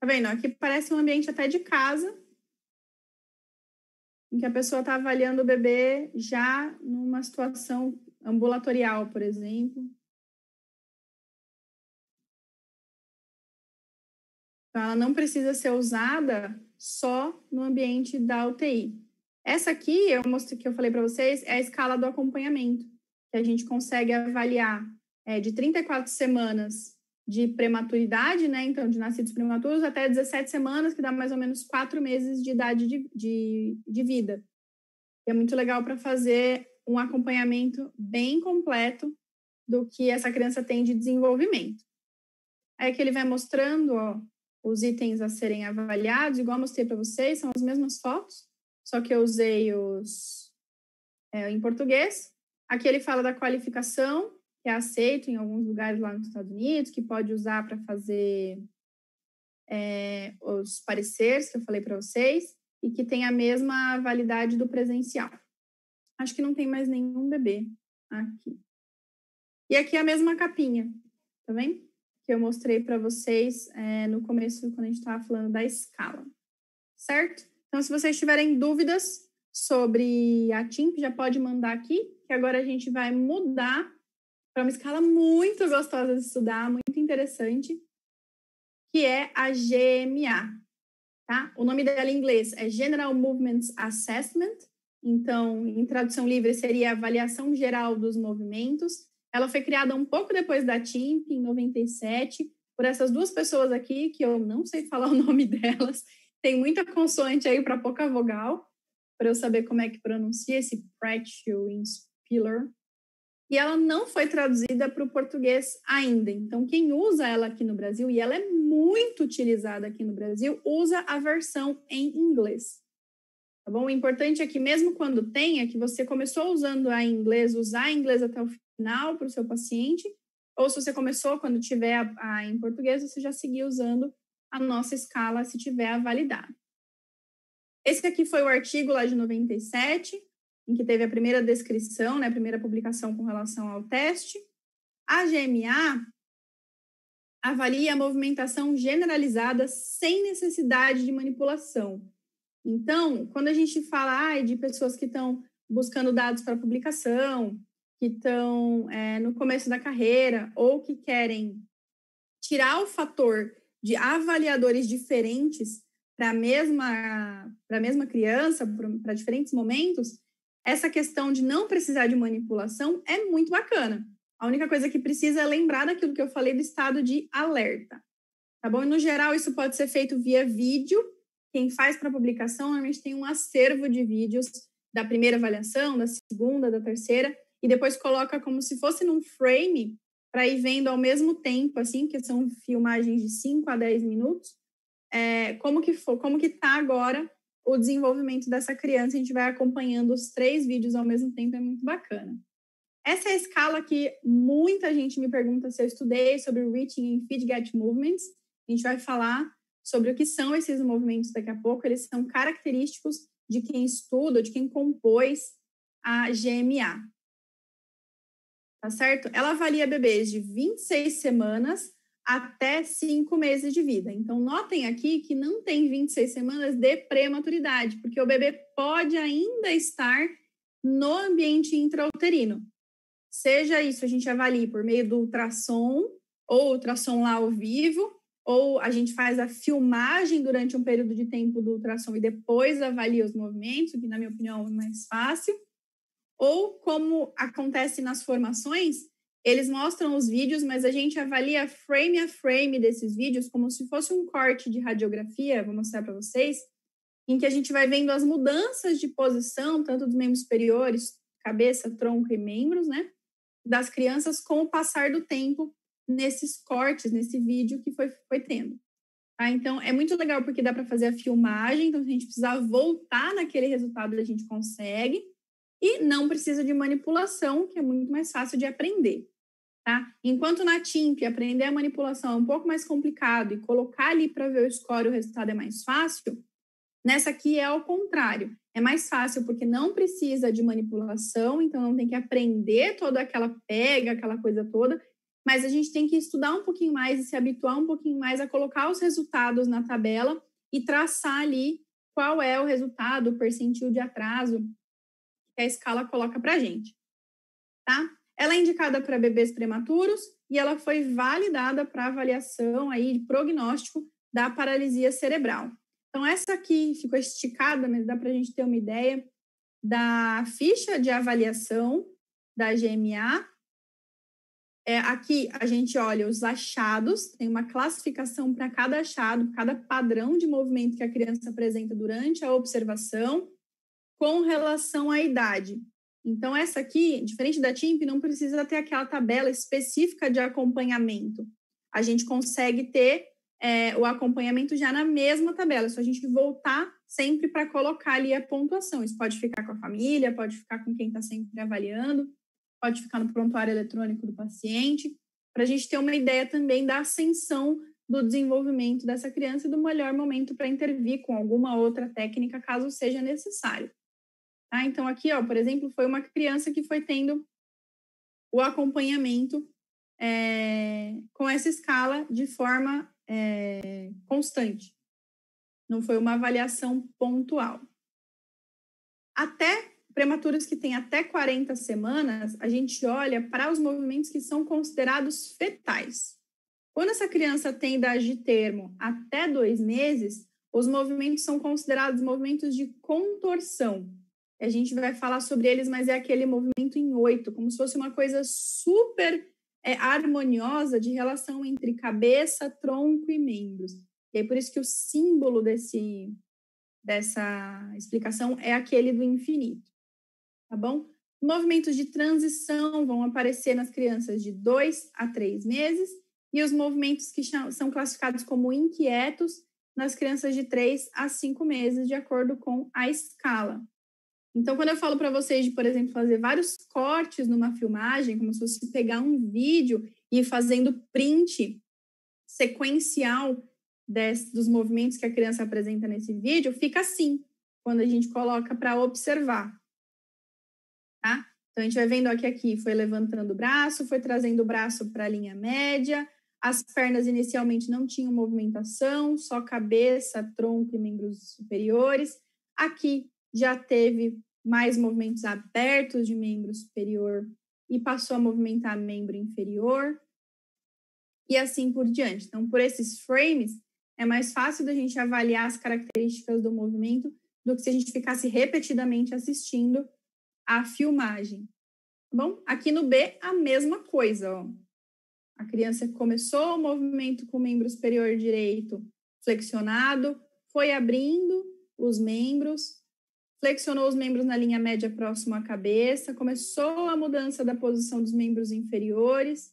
Tá vendo? Aqui parece um ambiente até de casa, em que a pessoa está avaliando o bebê já numa situação ambulatorial, por exemplo. Tá? ela não precisa ser usada só no ambiente da UTI. Essa aqui, eu mostrei que eu falei para vocês, é a escala do acompanhamento, que a gente consegue avaliar é, de 34 semanas de prematuridade, né? Então, de nascidos prematuros, até 17 semanas, que dá mais ou menos 4 meses de idade de, de, de vida. E é muito legal para fazer um acompanhamento bem completo do que essa criança tem de desenvolvimento. É que ele vai mostrando ó, os itens a serem avaliados, igual mostrei para vocês, são as mesmas fotos, só que eu usei os é, em português. Aqui ele fala da qualificação, que é aceito em alguns lugares lá nos Estados Unidos, que pode usar para fazer é, os pareceres que eu falei para vocês, e que tem a mesma validade do presencial. Acho que não tem mais nenhum bebê aqui. E aqui é a mesma capinha, tá vendo? que eu mostrei para vocês é, no começo, quando a gente estava falando da escala, certo? Então, se vocês tiverem dúvidas sobre a TIMP, já pode mandar aqui, que agora a gente vai mudar para uma escala muito gostosa de estudar, muito interessante, que é a GMA, tá? O nome dela em inglês é General Movements Assessment, então, em tradução livre, seria avaliação geral dos movimentos, ela foi criada um pouco depois da TIMP, em 97, por essas duas pessoas aqui, que eu não sei falar o nome delas, tem muita consoante aí para pouca vogal, para eu saber como é que pronuncia esse Pratchell Spiller. E ela não foi traduzida para o português ainda. Então, quem usa ela aqui no Brasil, e ela é muito utilizada aqui no Brasil, usa a versão em inglês. Tá bom? O importante é que, mesmo quando tenha, é que você começou usando a inglês, usar a inglês até o final para o seu paciente, ou se você começou quando tiver a, a, em português, você já seguir usando a nossa escala se tiver a validar. Esse aqui foi o artigo lá de 97, em que teve a primeira descrição, né, a primeira publicação com relação ao teste. A GMA avalia a movimentação generalizada sem necessidade de manipulação. Então, quando a gente fala de pessoas que estão buscando dados para publicação, que estão é, no começo da carreira ou que querem tirar o fator de avaliadores diferentes para a mesma, mesma criança, para diferentes momentos, essa questão de não precisar de manipulação é muito bacana. A única coisa que precisa é lembrar daquilo que eu falei do estado de alerta. Tá bom? E no geral, isso pode ser feito via vídeo. Quem faz para publicação normalmente tem um acervo de vídeos da primeira avaliação, da segunda, da terceira, e depois coloca como se fosse num frame para ir vendo ao mesmo tempo, assim, que são filmagens de 5 a 10 minutos, é, como que foi como que está agora o desenvolvimento dessa criança, a gente vai acompanhando os três vídeos ao mesmo tempo, é muito bacana. Essa é a escala que muita gente me pergunta se eu estudei sobre Reaching and Feed Get Movements. A gente vai falar sobre o que são esses movimentos daqui a pouco. Eles são característicos de quem estuda, de quem compôs a GMA tá certo? Ela avalia bebês de 26 semanas até 5 meses de vida. Então, notem aqui que não tem 26 semanas de prematuridade, porque o bebê pode ainda estar no ambiente intrauterino. Seja isso, a gente avalia por meio do ultrassom, ou ultrassom lá ao vivo, ou a gente faz a filmagem durante um período de tempo do ultrassom e depois avalia os movimentos, que na minha opinião é mais fácil ou como acontece nas formações, eles mostram os vídeos, mas a gente avalia frame a frame desses vídeos como se fosse um corte de radiografia, vou mostrar para vocês, em que a gente vai vendo as mudanças de posição, tanto dos membros superiores, cabeça, tronco e membros, né, das crianças com o passar do tempo nesses cortes, nesse vídeo que foi, foi tendo. Tá? Então, é muito legal porque dá para fazer a filmagem, então se a gente precisar voltar naquele resultado, a gente consegue. E não precisa de manipulação, que é muito mais fácil de aprender. Tá? Enquanto na TIMP aprender a manipulação é um pouco mais complicado e colocar ali para ver o score o resultado é mais fácil, nessa aqui é ao contrário. É mais fácil porque não precisa de manipulação, então não tem que aprender toda aquela pega, aquela coisa toda, mas a gente tem que estudar um pouquinho mais e se habituar um pouquinho mais a colocar os resultados na tabela e traçar ali qual é o resultado, o percentil de atraso, que a escala coloca para a gente. Tá? Ela é indicada para bebês prematuros e ela foi validada para avaliação aí de prognóstico da paralisia cerebral. Então, essa aqui ficou esticada, mas dá para a gente ter uma ideia da ficha de avaliação da GMA. É, aqui a gente olha os achados, tem uma classificação para cada achado, cada padrão de movimento que a criança apresenta durante a observação com relação à idade. Então, essa aqui, diferente da TIMP, não precisa ter aquela tabela específica de acompanhamento. A gente consegue ter é, o acompanhamento já na mesma tabela, só a gente voltar sempre para colocar ali a pontuação. Isso pode ficar com a família, pode ficar com quem está sempre avaliando, pode ficar no prontuário eletrônico do paciente, para a gente ter uma ideia também da ascensão do desenvolvimento dessa criança e do melhor momento para intervir com alguma outra técnica, caso seja necessário. Ah, então aqui, ó, por exemplo, foi uma criança que foi tendo o acompanhamento é, com essa escala de forma é, constante. Não foi uma avaliação pontual. Até prematuros que têm até 40 semanas, a gente olha para os movimentos que são considerados fetais. Quando essa criança tem idade de termo até dois meses, os movimentos são considerados movimentos de contorção, a gente vai falar sobre eles, mas é aquele movimento em oito, como se fosse uma coisa super é, harmoniosa de relação entre cabeça, tronco e membros. E é por isso que o símbolo desse, dessa explicação é aquele do infinito, tá bom? Movimentos de transição vão aparecer nas crianças de dois a três meses e os movimentos que são classificados como inquietos nas crianças de três a cinco meses, de acordo com a escala. Então, quando eu falo para vocês de, por exemplo, fazer vários cortes numa filmagem, como se fosse pegar um vídeo e ir fazendo print sequencial desse, dos movimentos que a criança apresenta nesse vídeo, fica assim, quando a gente coloca para observar. Tá? Então, a gente vai vendo aqui, aqui, foi levantando o braço, foi trazendo o braço para a linha média, as pernas inicialmente não tinham movimentação, só cabeça, tronco e membros superiores. Aqui já teve mais movimentos abertos de membro superior e passou a movimentar membro inferior e assim por diante. Então, por esses frames, é mais fácil da gente avaliar as características do movimento do que se a gente ficasse repetidamente assistindo a filmagem. Tá bom, aqui no B, a mesma coisa. Ó. A criança começou o movimento com o membro superior direito flexionado, foi abrindo os membros, flexionou os membros na linha média próximo à cabeça, começou a mudança da posição dos membros inferiores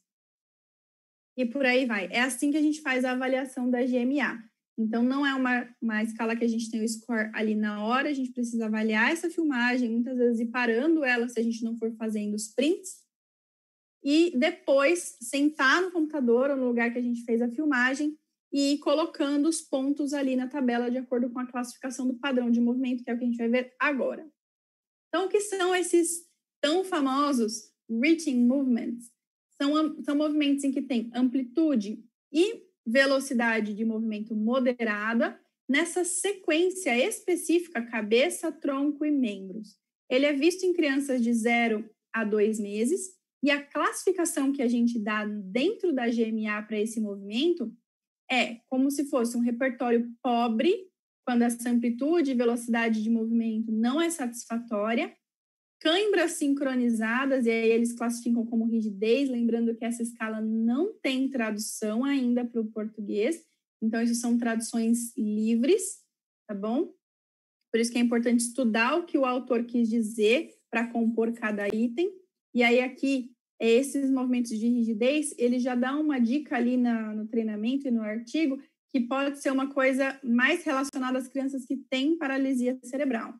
e por aí vai. É assim que a gente faz a avaliação da GMA. Então, não é uma, uma escala que a gente tem o score ali na hora, a gente precisa avaliar essa filmagem, muitas vezes ir parando ela se a gente não for fazendo os prints. E depois sentar no computador ou no lugar que a gente fez a filmagem e colocando os pontos ali na tabela de acordo com a classificação do padrão de movimento, que é o que a gente vai ver agora. Então, o que são esses tão famosos reaching movements? São, são movimentos em que tem amplitude e velocidade de movimento moderada nessa sequência específica cabeça, tronco e membros. Ele é visto em crianças de 0 a 2 meses e a classificação que a gente dá dentro da GMA para esse movimento é como se fosse um repertório pobre, quando essa amplitude e velocidade de movimento não é satisfatória, câimbras sincronizadas, e aí eles classificam como rigidez, lembrando que essa escala não tem tradução ainda para o português, então isso são traduções livres, tá bom? Por isso que é importante estudar o que o autor quis dizer para compor cada item. E aí aqui esses movimentos de rigidez, ele já dá uma dica ali na, no treinamento e no artigo que pode ser uma coisa mais relacionada às crianças que têm paralisia cerebral,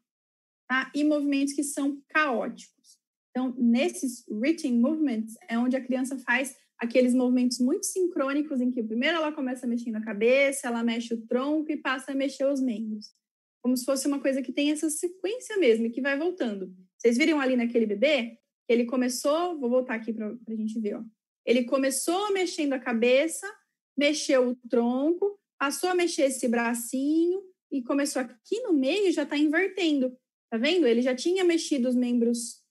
tá? E movimentos que são caóticos. Então, nesses reaching movements é onde a criança faz aqueles movimentos muito sincrônicos em que primeiro ela começa mexendo a cabeça, ela mexe o tronco e passa a mexer os membros. Como se fosse uma coisa que tem essa sequência mesmo e que vai voltando. Vocês viram ali naquele bebê? Ele começou, vou voltar aqui para a gente ver, ó. Ele começou mexendo a cabeça, mexeu o tronco, passou a mexer esse bracinho e começou aqui no meio já está invertendo. Tá vendo? Ele já tinha mexido os membros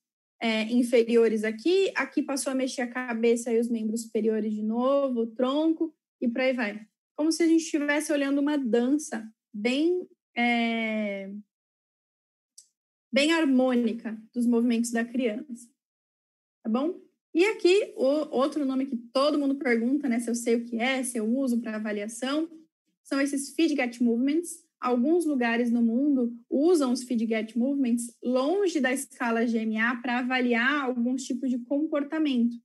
é, inferiores aqui, aqui passou a mexer a cabeça e os membros superiores de novo, o tronco e por aí vai. Como se a gente estivesse olhando uma dança bem é, bem harmônica dos movimentos da criança tá bom? E aqui, o outro nome que todo mundo pergunta, né, se eu sei o que é, se eu uso para avaliação, são esses feedback movements. Alguns lugares no mundo usam os feedback movements longe da escala GMA para avaliar alguns tipos de comportamento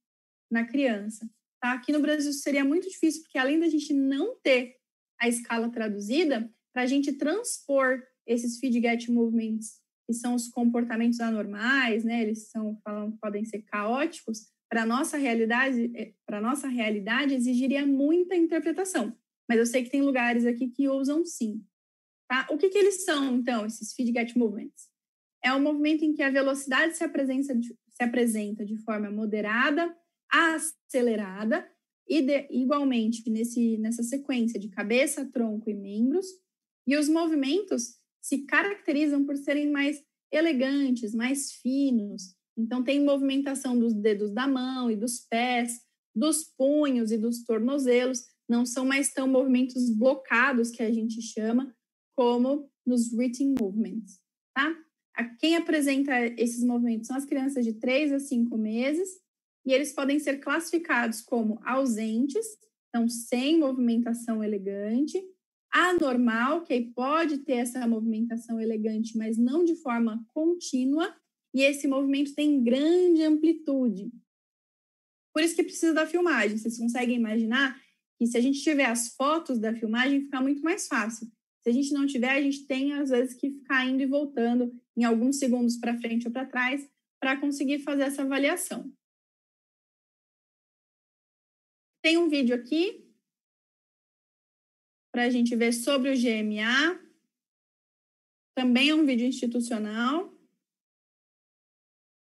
na criança. Tá? Aqui no Brasil seria muito difícil, porque além da gente não ter a escala traduzida, para a gente transpor esses feedback movements que são os comportamentos anormais, né? Eles são, falam, podem ser caóticos. Para nossa realidade, é, para nossa realidade exigiria muita interpretação. Mas eu sei que tem lugares aqui que usam sim. Tá? O que, que eles são, então, esses feedback movements? É um movimento em que a velocidade se apresenta de, se apresenta de forma moderada, acelerada, e de, igualmente nesse, nessa sequência de cabeça, tronco e membros. E os movimentos se caracterizam por serem mais elegantes, mais finos. Então, tem movimentação dos dedos da mão e dos pés, dos punhos e dos tornozelos. Não são mais tão movimentos blocados, que a gente chama, como nos written movements, tá? Quem apresenta esses movimentos são as crianças de 3 a 5 meses, e eles podem ser classificados como ausentes, então sem movimentação elegante, anormal, que aí pode ter essa movimentação elegante, mas não de forma contínua, e esse movimento tem grande amplitude. Por isso que precisa da filmagem. Vocês conseguem imaginar que se a gente tiver as fotos da filmagem, fica muito mais fácil. Se a gente não tiver, a gente tem às vezes que ficar indo e voltando em alguns segundos para frente ou para trás para conseguir fazer essa avaliação. Tem um vídeo aqui para a gente ver sobre o GMA. Também é um vídeo institucional.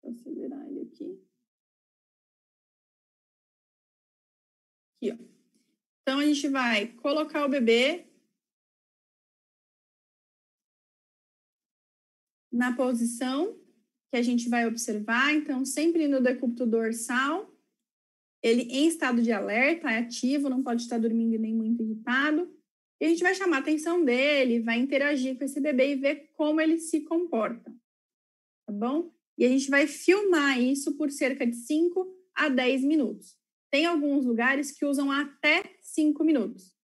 Vou acelerar ele aqui. Aqui, ó. Então, a gente vai colocar o bebê na posição que a gente vai observar. Então, sempre no decúbito dorsal, ele em estado de alerta, é ativo, não pode estar dormindo nem muito irritado. E a gente vai chamar a atenção dele, vai interagir com esse bebê e ver como ele se comporta, tá bom? E a gente vai filmar isso por cerca de 5 a 10 minutos. Tem alguns lugares que usam até 5 minutos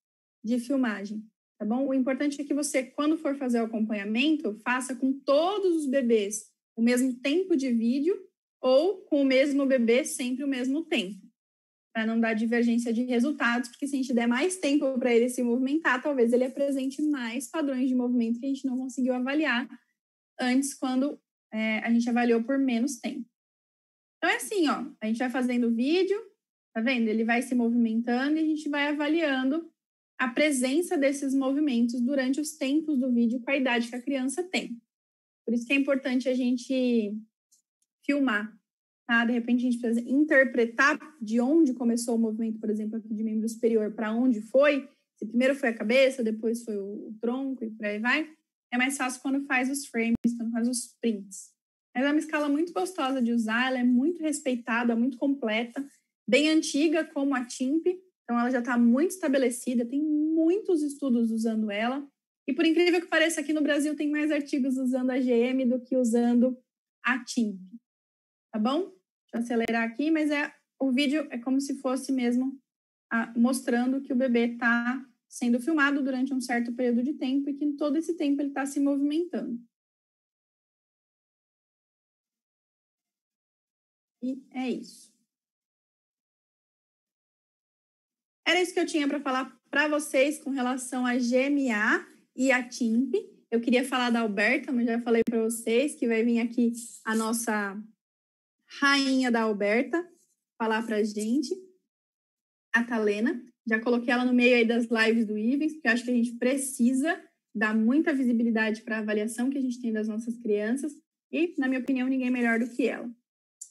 de filmagem, tá bom? O importante é que você, quando for fazer o acompanhamento, faça com todos os bebês o mesmo tempo de vídeo ou com o mesmo bebê sempre o mesmo tempo para não dar divergência de resultados, porque se a gente der mais tempo para ele se movimentar, talvez ele apresente mais padrões de movimento que a gente não conseguiu avaliar antes, quando é, a gente avaliou por menos tempo. Então é assim, ó, a gente vai fazendo o vídeo, tá vendo? Ele vai se movimentando e a gente vai avaliando a presença desses movimentos durante os tempos do vídeo com a idade que a criança tem. Por isso que é importante a gente filmar Tá? De repente, a gente precisa interpretar de onde começou o movimento, por exemplo, aqui de membro superior, para onde foi. Se primeiro foi a cabeça, depois foi o tronco e por aí vai. É mais fácil quando faz os frames, quando faz os prints. Mas é uma escala muito gostosa de usar, ela é muito respeitada, muito completa, bem antiga como a TIMP, então ela já está muito estabelecida, tem muitos estudos usando ela. E por incrível que pareça, aqui no Brasil tem mais artigos usando a GM do que usando a TIMP tá bom? Deixa eu acelerar aqui, mas é o vídeo é como se fosse mesmo a, mostrando que o bebê está sendo filmado durante um certo período de tempo e que em todo esse tempo ele está se movimentando. E é isso. Era isso que eu tinha para falar para vocês com relação a GMA e a TIMP. Eu queria falar da Alberta, mas já falei para vocês que vai vir aqui a nossa rainha da Alberta, falar para gente. A Talena, já coloquei ela no meio aí das lives do IVEX, porque acho que a gente precisa dar muita visibilidade para a avaliação que a gente tem das nossas crianças e, na minha opinião, ninguém melhor do que ela.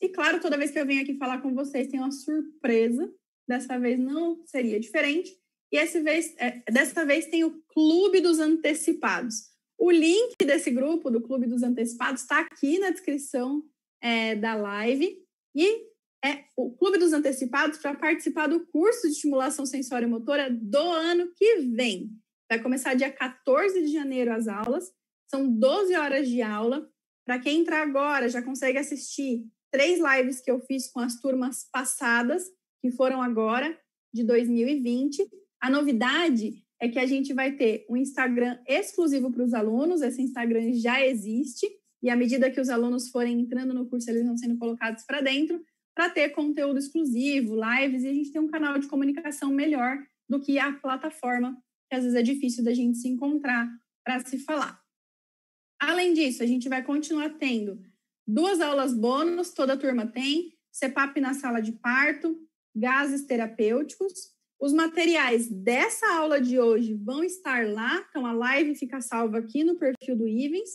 E, claro, toda vez que eu venho aqui falar com vocês, tem uma surpresa. Dessa vez não seria diferente. E essa vez, é, dessa vez tem o Clube dos Antecipados. O link desse grupo, do Clube dos Antecipados, está aqui na descrição é, da live e é o Clube dos Antecipados para participar do curso de estimulação sensório-motora do ano que vem. Vai começar dia 14 de janeiro as aulas, são 12 horas de aula. Para quem entrar agora, já consegue assistir três lives que eu fiz com as turmas passadas, que foram agora, de 2020. A novidade é que a gente vai ter um Instagram exclusivo para os alunos, esse Instagram já existe, e à medida que os alunos forem entrando no curso, eles vão sendo colocados para dentro para ter conteúdo exclusivo, lives, e a gente tem um canal de comunicação melhor do que a plataforma, que às vezes é difícil da gente se encontrar para se falar. Além disso, a gente vai continuar tendo duas aulas bônus, toda turma tem, CEPAP na sala de parto, gases terapêuticos. Os materiais dessa aula de hoje vão estar lá, então a live fica salva aqui no perfil do Ivens.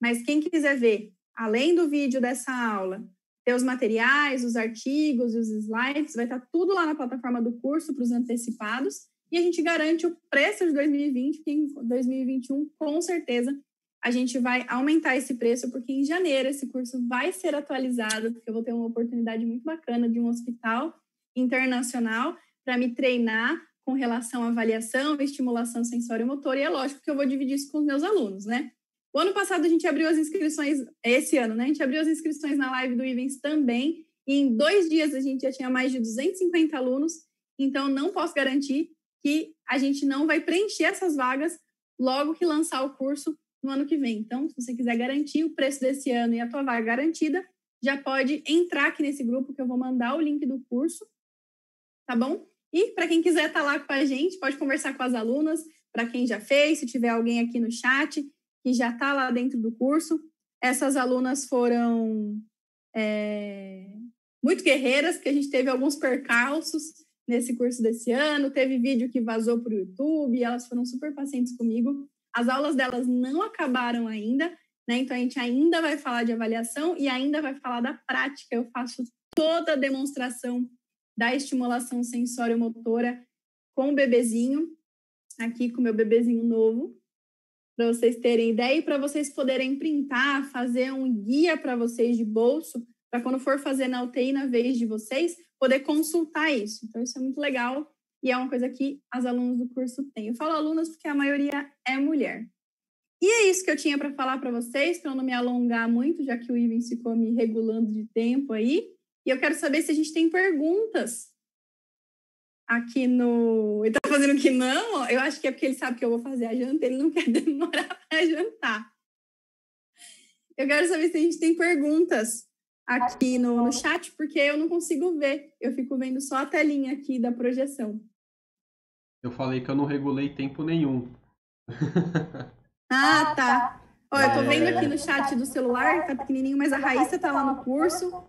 Mas quem quiser ver, além do vídeo dessa aula, ter os materiais, os artigos e os slides, vai estar tá tudo lá na plataforma do curso para os antecipados. E a gente garante o preço de 2020, porque em 2021, com certeza, a gente vai aumentar esse preço, porque em janeiro esse curso vai ser atualizado, porque eu vou ter uma oportunidade muito bacana de um hospital internacional para me treinar com relação à avaliação, estimulação sensório-motor, e é lógico que eu vou dividir isso com os meus alunos, né? O ano passado a gente abriu as inscrições, esse ano, né? A gente abriu as inscrições na live do Ivens também. E em dois dias a gente já tinha mais de 250 alunos. Então, não posso garantir que a gente não vai preencher essas vagas logo que lançar o curso no ano que vem. Então, se você quiser garantir o preço desse ano e a tua vaga garantida, já pode entrar aqui nesse grupo que eu vou mandar o link do curso, tá bom? E para quem quiser estar tá lá com a gente, pode conversar com as alunas, para quem já fez, se tiver alguém aqui no chat, que já está lá dentro do curso. Essas alunas foram é, muito guerreiras, que a gente teve alguns percalços nesse curso desse ano, teve vídeo que vazou para o YouTube, elas foram super pacientes comigo. As aulas delas não acabaram ainda, né? Então a gente ainda vai falar de avaliação e ainda vai falar da prática. Eu faço toda a demonstração da estimulação sensório-motora com o bebezinho, aqui com o meu bebezinho novo para vocês terem ideia e para vocês poderem printar, fazer um guia para vocês de bolso, para quando for fazer na UTI na vez de vocês, poder consultar isso. Então, isso é muito legal e é uma coisa que as alunas do curso têm. Eu falo alunas porque a maioria é mulher. E é isso que eu tinha para falar para vocês, para não me alongar muito, já que o Ivan ficou me regulando de tempo aí. E eu quero saber se a gente tem perguntas aqui no fazendo que não, eu acho que é porque ele sabe que eu vou fazer a janta, ele não quer demorar para jantar. Eu quero saber se a gente tem perguntas aqui no, no chat, porque eu não consigo ver. Eu fico vendo só a telinha aqui da projeção. Eu falei que eu não regulei tempo nenhum. ah, ah tá. tá. Ó, eu tô vendo é. aqui no chat do celular, tá pequenininho, mas a Raíssa tá lá no curso.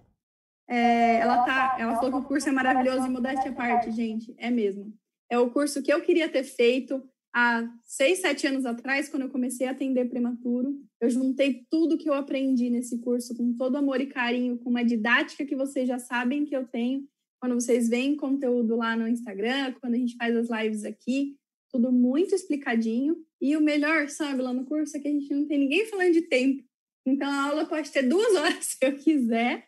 É, ela, tá, ela falou que o curso é maravilhoso e modéstia à parte, gente. É mesmo. É o curso que eu queria ter feito há seis, sete anos atrás, quando eu comecei a atender prematuro. Eu juntei tudo que eu aprendi nesse curso, com todo amor e carinho, com uma didática que vocês já sabem que eu tenho. Quando vocês veem conteúdo lá no Instagram, quando a gente faz as lives aqui, tudo muito explicadinho. E o melhor, sabe, lá no curso é que a gente não tem ninguém falando de tempo. Então a aula pode ter duas horas se eu quiser,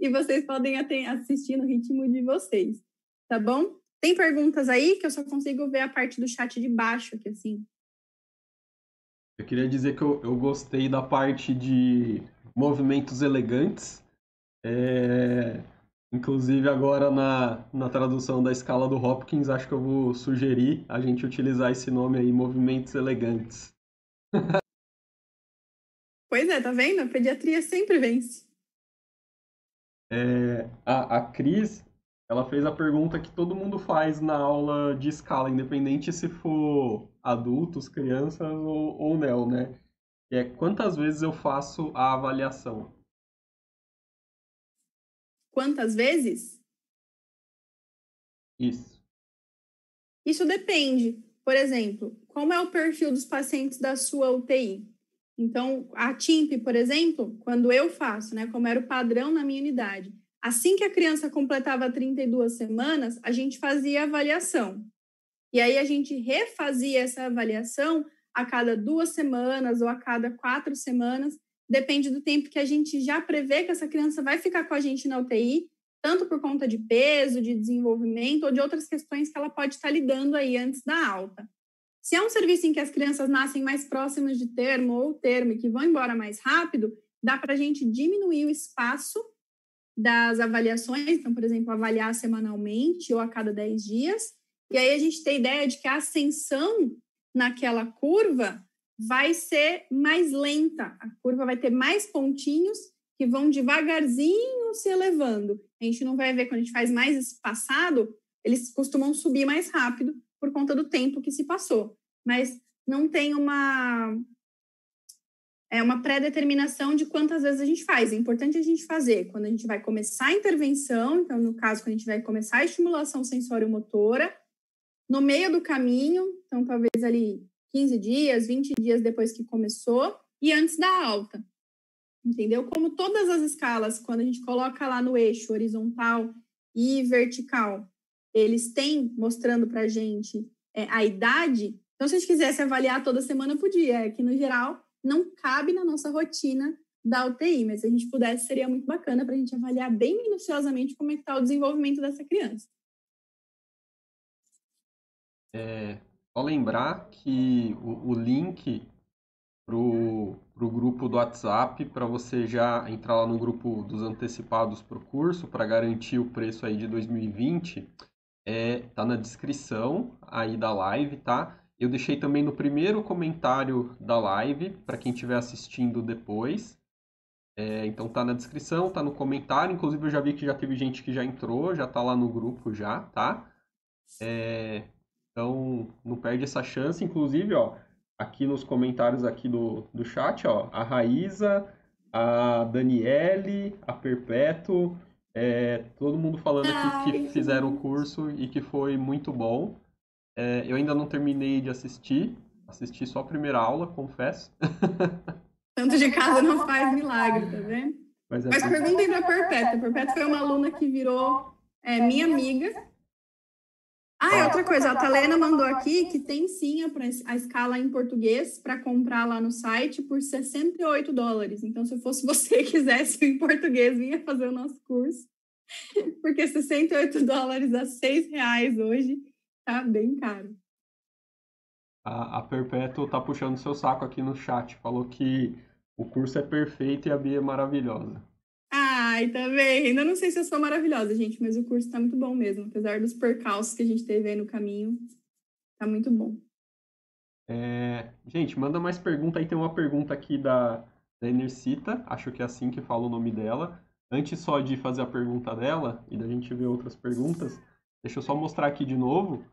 e vocês podem assistir no ritmo de vocês, tá bom? Tem perguntas aí que eu só consigo ver a parte do chat de baixo aqui, assim. Eu queria dizer que eu, eu gostei da parte de movimentos elegantes. É, inclusive, agora na, na tradução da escala do Hopkins, acho que eu vou sugerir a gente utilizar esse nome aí, movimentos elegantes. pois é, tá vendo? A pediatria sempre vence. É, a, a Cris, ela fez a pergunta que todo mundo faz na aula de escala, independente se for adultos, crianças ou, ou não, né? Que é quantas vezes eu faço a avaliação? Quantas vezes? Isso. Isso depende. Por exemplo, como é o perfil dos pacientes da sua UTI? Então, a TIMP, por exemplo, quando eu faço, né, como era o padrão na minha unidade, Assim que a criança completava 32 semanas, a gente fazia avaliação. E aí a gente refazia essa avaliação a cada duas semanas ou a cada quatro semanas, depende do tempo que a gente já prevê que essa criança vai ficar com a gente na UTI, tanto por conta de peso, de desenvolvimento ou de outras questões que ela pode estar lidando aí antes da alta. Se é um serviço em que as crianças nascem mais próximas de termo ou termo e que vão embora mais rápido, dá para a gente diminuir o espaço das avaliações, então, por exemplo, avaliar semanalmente ou a cada 10 dias. E aí a gente tem a ideia de que a ascensão naquela curva vai ser mais lenta, a curva vai ter mais pontinhos que vão devagarzinho se elevando. A gente não vai ver quando a gente faz mais espaçado, eles costumam subir mais rápido por conta do tempo que se passou. Mas não tem uma é uma pré-determinação de quantas vezes a gente faz. É importante a gente fazer quando a gente vai começar a intervenção, então, no caso, quando a gente vai começar a estimulação sensório-motora, no meio do caminho, então, talvez ali 15 dias, 20 dias depois que começou, e antes da alta. Entendeu? Como todas as escalas, quando a gente coloca lá no eixo horizontal e vertical, eles têm mostrando para a gente é, a idade. Então, se a gente quisesse avaliar toda semana, podia. É que, no geral, não cabe na nossa rotina da UTI, mas se a gente pudesse, seria muito bacana para a gente avaliar bem minuciosamente como é que está o desenvolvimento dessa criança. É, só lembrar que o, o link para o grupo do WhatsApp, para você já entrar lá no grupo dos antecipados para o curso, para garantir o preço aí de 2020, é, tá na descrição aí da live, tá? Eu deixei também no primeiro comentário da live, para quem estiver assistindo depois. É, então tá na descrição, tá no comentário. Inclusive eu já vi que já teve gente que já entrou, já tá lá no grupo já, tá? É, então não perde essa chance. Inclusive, ó, aqui nos comentários aqui do, do chat, ó, a Raíza, a Daniele, a Perpétuo, é, todo mundo falando aqui que fizeram o curso e que foi muito bom. É, eu ainda não terminei de assistir, assisti só a primeira aula, confesso. Tanto de casa não faz milagre, tá vendo? Mas, é Mas perguntem pra Perpétua. Perpétua foi uma aluna que virou é, minha amiga. Ah, é outra coisa, a Talena mandou aqui que tem sim a, a escala em português para comprar lá no site por 68 dólares. Então, se fosse você que quisesse em português, vinha fazer o nosso curso. Porque 68 dólares a 6 reais hoje Tá bem caro. A, a Perpétua tá puxando seu saco aqui no chat. Falou que o curso é perfeito e a Bia é maravilhosa. Ai, também. Tá Ainda não sei se eu sou maravilhosa, gente, mas o curso tá muito bom mesmo. Apesar dos percalços que a gente teve aí no caminho, tá muito bom. É, gente, manda mais pergunta aí. Tem uma pergunta aqui da, da Enercita, acho que é assim que fala o nome dela. Antes só de fazer a pergunta dela e da gente ver outras perguntas, deixa eu só mostrar aqui de novo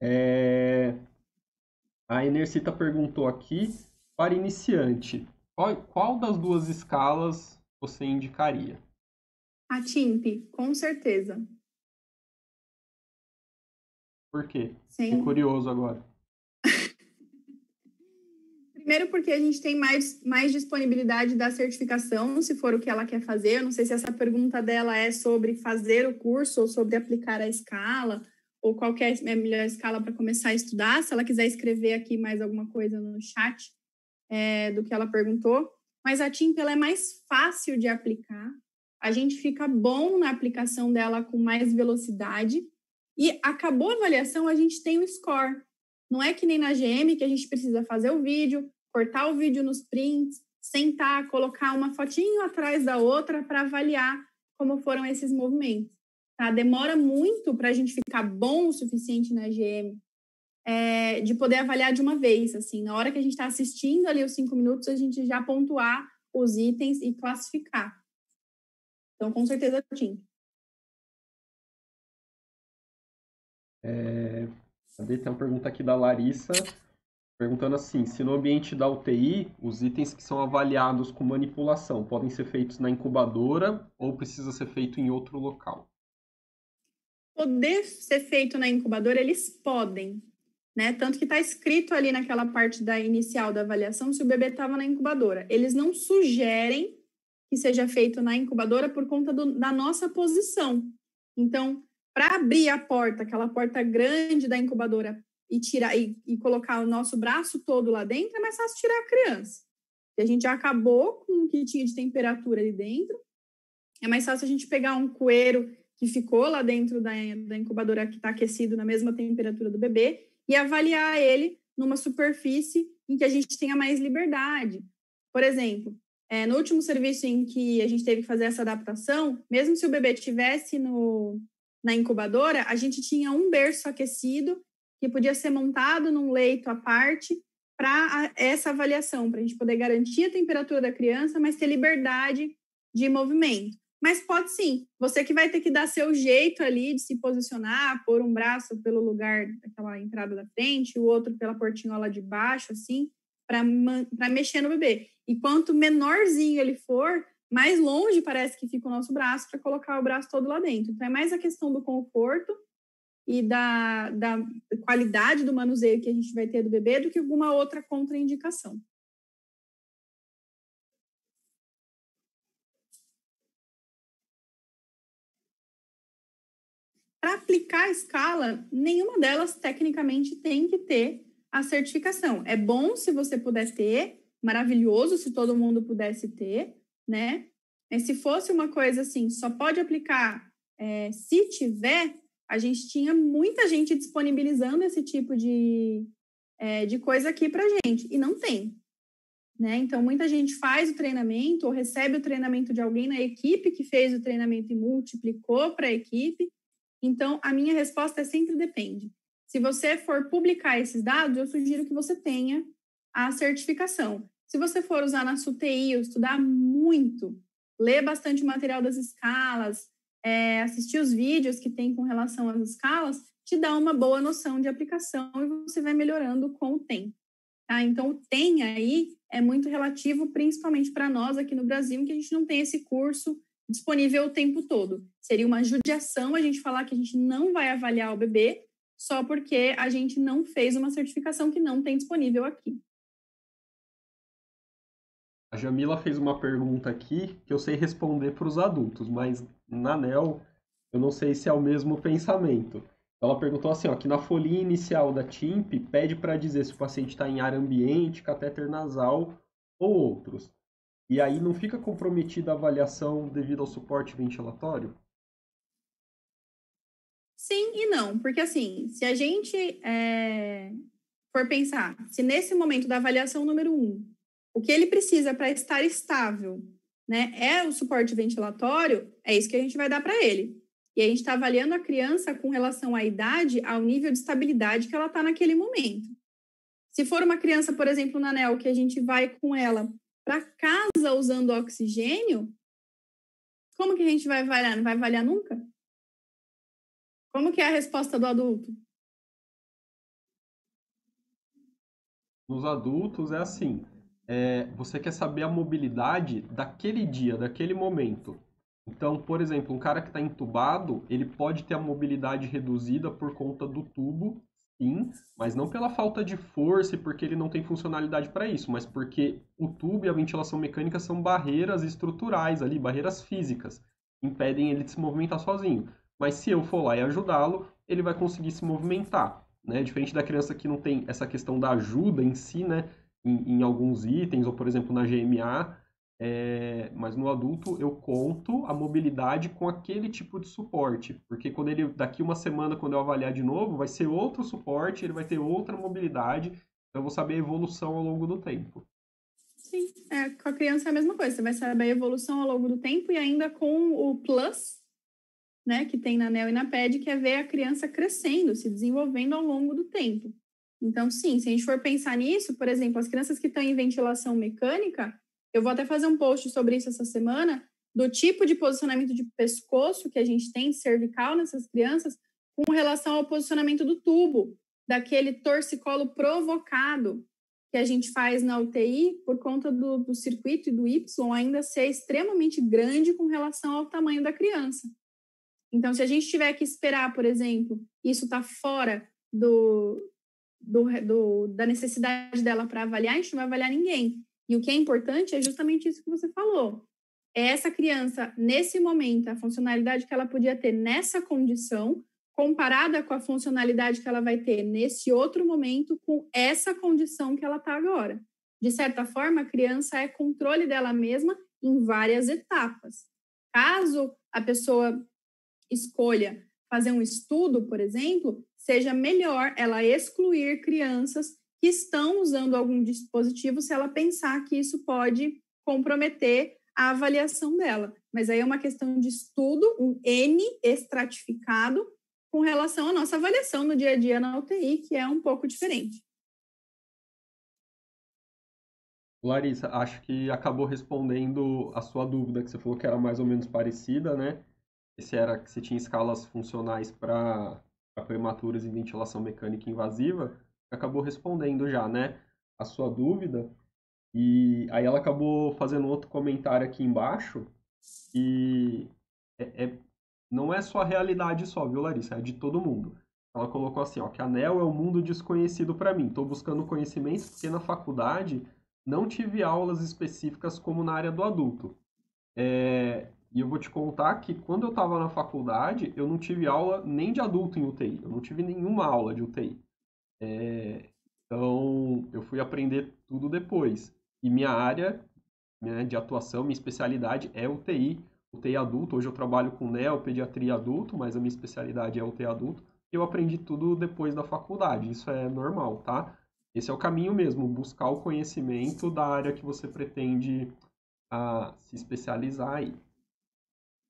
É... A Enercita perguntou aqui, para iniciante, qual, qual das duas escalas você indicaria? A TIMP, com certeza. Por quê? Sim. Fiquei curioso agora. Primeiro porque a gente tem mais, mais disponibilidade da certificação, se for o que ela quer fazer. Eu não sei se essa pergunta dela é sobre fazer o curso ou sobre aplicar a escala ou qualquer é melhor escala para começar a estudar. Se ela quiser escrever aqui mais alguma coisa no chat é, do que ela perguntou. Mas a TIMP ela é mais fácil de aplicar. A gente fica bom na aplicação dela com mais velocidade. E acabou a avaliação, a gente tem o score. Não é que nem na GM que a gente precisa fazer o vídeo, cortar o vídeo nos prints, sentar, colocar uma fotinho atrás da outra para avaliar como foram esses movimentos. Tá? Demora muito para a gente ficar bom o suficiente na GM é, de poder avaliar de uma vez. Assim, na hora que a gente está assistindo ali os cinco minutos, a gente já pontuar os itens e classificar. Então, com certeza, Tim. É, tem uma pergunta aqui da Larissa, perguntando assim, se no ambiente da UTI, os itens que são avaliados com manipulação podem ser feitos na incubadora ou precisa ser feito em outro local? poder ser feito na incubadora, eles podem. Né? Tanto que está escrito ali naquela parte da inicial da avaliação se o bebê estava na incubadora. Eles não sugerem que seja feito na incubadora por conta do, da nossa posição. Então, para abrir a porta, aquela porta grande da incubadora e tirar e, e, colocar o nosso braço todo lá dentro, é mais fácil tirar a criança. E a gente já acabou com o que tinha de temperatura ali dentro. É mais fácil a gente pegar um coeiro que ficou lá dentro da, da incubadora que está aquecido na mesma temperatura do bebê e avaliar ele numa superfície em que a gente tenha mais liberdade. Por exemplo, é, no último serviço em que a gente teve que fazer essa adaptação, mesmo se o bebê estivesse no, na incubadora, a gente tinha um berço aquecido que podia ser montado num leito à parte para essa avaliação, para a gente poder garantir a temperatura da criança, mas ter liberdade de movimento. Mas pode sim. Você que vai ter que dar seu jeito ali de se posicionar, pôr um braço pelo lugar daquela entrada da frente, o outro pela portinhola de baixo, assim, para mexer no bebê. E quanto menorzinho ele for, mais longe parece que fica o nosso braço para colocar o braço todo lá dentro. Então é mais a questão do conforto e da, da qualidade do manuseio que a gente vai ter do bebê do que alguma outra contraindicação. Para aplicar a escala, nenhuma delas tecnicamente tem que ter a certificação. É bom se você puder ter, maravilhoso se todo mundo pudesse ter, né? se fosse uma coisa assim, só pode aplicar é, se tiver, a gente tinha muita gente disponibilizando esse tipo de, é, de coisa aqui para gente e não tem. Né? Então, muita gente faz o treinamento ou recebe o treinamento de alguém na equipe que fez o treinamento e multiplicou para a equipe, então, a minha resposta é sempre depende. Se você for publicar esses dados, eu sugiro que você tenha a certificação. Se você for usar na SUTI, ou estudar muito, ler bastante o material das escalas, é, assistir os vídeos que tem com relação às escalas, te dá uma boa noção de aplicação e você vai melhorando com o tempo. Tá? Então, o tem aí é muito relativo, principalmente para nós aqui no Brasil, que a gente não tem esse curso disponível o tempo todo. Seria uma judiação a gente falar que a gente não vai avaliar o bebê só porque a gente não fez uma certificação que não tem disponível aqui. A Jamila fez uma pergunta aqui que eu sei responder para os adultos, mas na NEL eu não sei se é o mesmo pensamento. Ela perguntou assim, ó, que na folhinha inicial da TIMP pede para dizer se o paciente está em área ambiente, catéter nasal ou outros. E aí não fica comprometida a avaliação devido ao suporte ventilatório? Sim e não, porque assim, se a gente é, for pensar, se nesse momento da avaliação número um, o que ele precisa para estar estável, né, é o suporte ventilatório, é isso que a gente vai dar para ele. E a gente está avaliando a criança com relação à idade, ao nível de estabilidade que ela está naquele momento. Se for uma criança, por exemplo, na NEL, que a gente vai com ela para casa usando oxigênio, como que a gente vai avaliar? Não vai avaliar nunca? Como que é a resposta do adulto? Nos adultos é assim, é, você quer saber a mobilidade daquele dia, daquele momento. Então, por exemplo, um cara que está entubado, ele pode ter a mobilidade reduzida por conta do tubo Sim, mas não pela falta de força e porque ele não tem funcionalidade para isso, mas porque o tubo e a ventilação mecânica são barreiras estruturais ali, barreiras físicas, impedem ele de se movimentar sozinho. Mas se eu for lá e ajudá-lo, ele vai conseguir se movimentar, né? Diferente da criança que não tem essa questão da ajuda em si, né? Em, em alguns itens, ou por exemplo na GMA, é, mas no adulto eu conto a mobilidade com aquele tipo de suporte, porque quando ele daqui uma semana quando eu avaliar de novo, vai ser outro suporte, ele vai ter outra mobilidade, então eu vou saber a evolução ao longo do tempo. Sim, é, com a criança é a mesma coisa, você vai saber a evolução ao longo do tempo e ainda com o plus, né, que tem na NEL e na PED, que é ver a criança crescendo, se desenvolvendo ao longo do tempo. Então, sim, se a gente for pensar nisso, por exemplo, as crianças que estão em ventilação mecânica, eu vou até fazer um post sobre isso essa semana, do tipo de posicionamento de pescoço que a gente tem cervical nessas crianças com relação ao posicionamento do tubo, daquele torcicolo provocado que a gente faz na UTI por conta do, do circuito e do Y ainda ser extremamente grande com relação ao tamanho da criança. Então, se a gente tiver que esperar, por exemplo, isso está fora do, do, do, da necessidade dela para avaliar, a gente não vai avaliar ninguém. E o que é importante é justamente isso que você falou. É essa criança, nesse momento, a funcionalidade que ela podia ter nessa condição, comparada com a funcionalidade que ela vai ter nesse outro momento, com essa condição que ela está agora. De certa forma, a criança é controle dela mesma em várias etapas. Caso a pessoa escolha fazer um estudo, por exemplo, seja melhor ela excluir crianças que estão usando algum dispositivo se ela pensar que isso pode comprometer a avaliação dela. Mas aí é uma questão de estudo, um N estratificado, com relação à nossa avaliação no dia a dia na UTI, que é um pouco diferente. Larissa, acho que acabou respondendo a sua dúvida, que você falou que era mais ou menos parecida, né? Se era que você tinha escalas funcionais para prematuras e ventilação mecânica invasiva acabou respondendo já, né, a sua dúvida. E aí ela acabou fazendo outro comentário aqui embaixo. E é, é, não é só a realidade só, viu, Larissa? É de todo mundo. Ela colocou assim, ó, que ANEL é um mundo desconhecido para mim. Estou buscando conhecimentos porque na faculdade não tive aulas específicas como na área do adulto. É, e eu vou te contar que quando eu estava na faculdade, eu não tive aula nem de adulto em UTI. Eu não tive nenhuma aula de UTI. É, então, eu fui aprender tudo depois. E minha área né, de atuação, minha especialidade é UTI, UTI adulto. Hoje eu trabalho com neopediatria adulto, mas a minha especialidade é UTI adulto. E eu aprendi tudo depois da faculdade, isso é normal, tá? Esse é o caminho mesmo, buscar o conhecimento da área que você pretende a, ah, se especializar aí.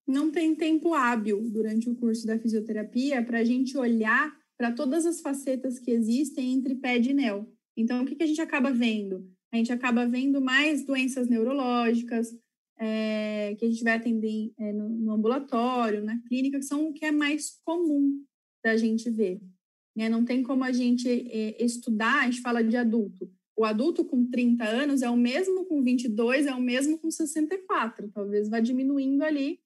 Não tem tempo hábil durante o curso da fisioterapia para a gente olhar para todas as facetas que existem entre PED e NEL. Então, o que, que a gente acaba vendo? A gente acaba vendo mais doenças neurológicas, é, que a gente vai atender é, no, no, ambulatório, na clínica, que são o que é mais comum da gente ver. Né? Não tem como a gente é, estudar, a gente fala de adulto. O adulto com 30 anos é o mesmo com 22, é o mesmo com 64. Talvez vá diminuindo ali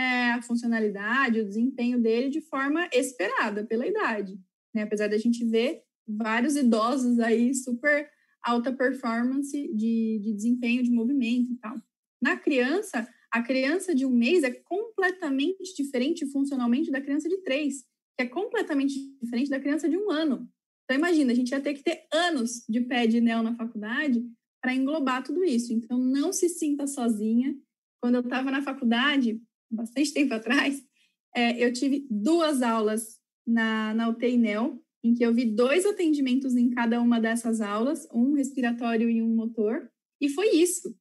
é, a funcionalidade, o desempenho dele de forma esperada pela idade. Né? Apesar da gente ver vários idosos aí super alta performance de, de desempenho, de movimento e tal. Na criança, a criança de um mês é completamente diferente funcionalmente da criança de três, que é completamente diferente da criança de um ano. Então, imagina, a gente ia ter que ter anos de pé de neo na faculdade para englobar tudo isso. Então, não se sinta sozinha. Quando eu estava na faculdade, bastante tempo atrás, é, eu tive duas aulas na, na UTI NEL, em que eu vi dois atendimentos em cada uma dessas aulas, um respiratório e um motor, e foi isso,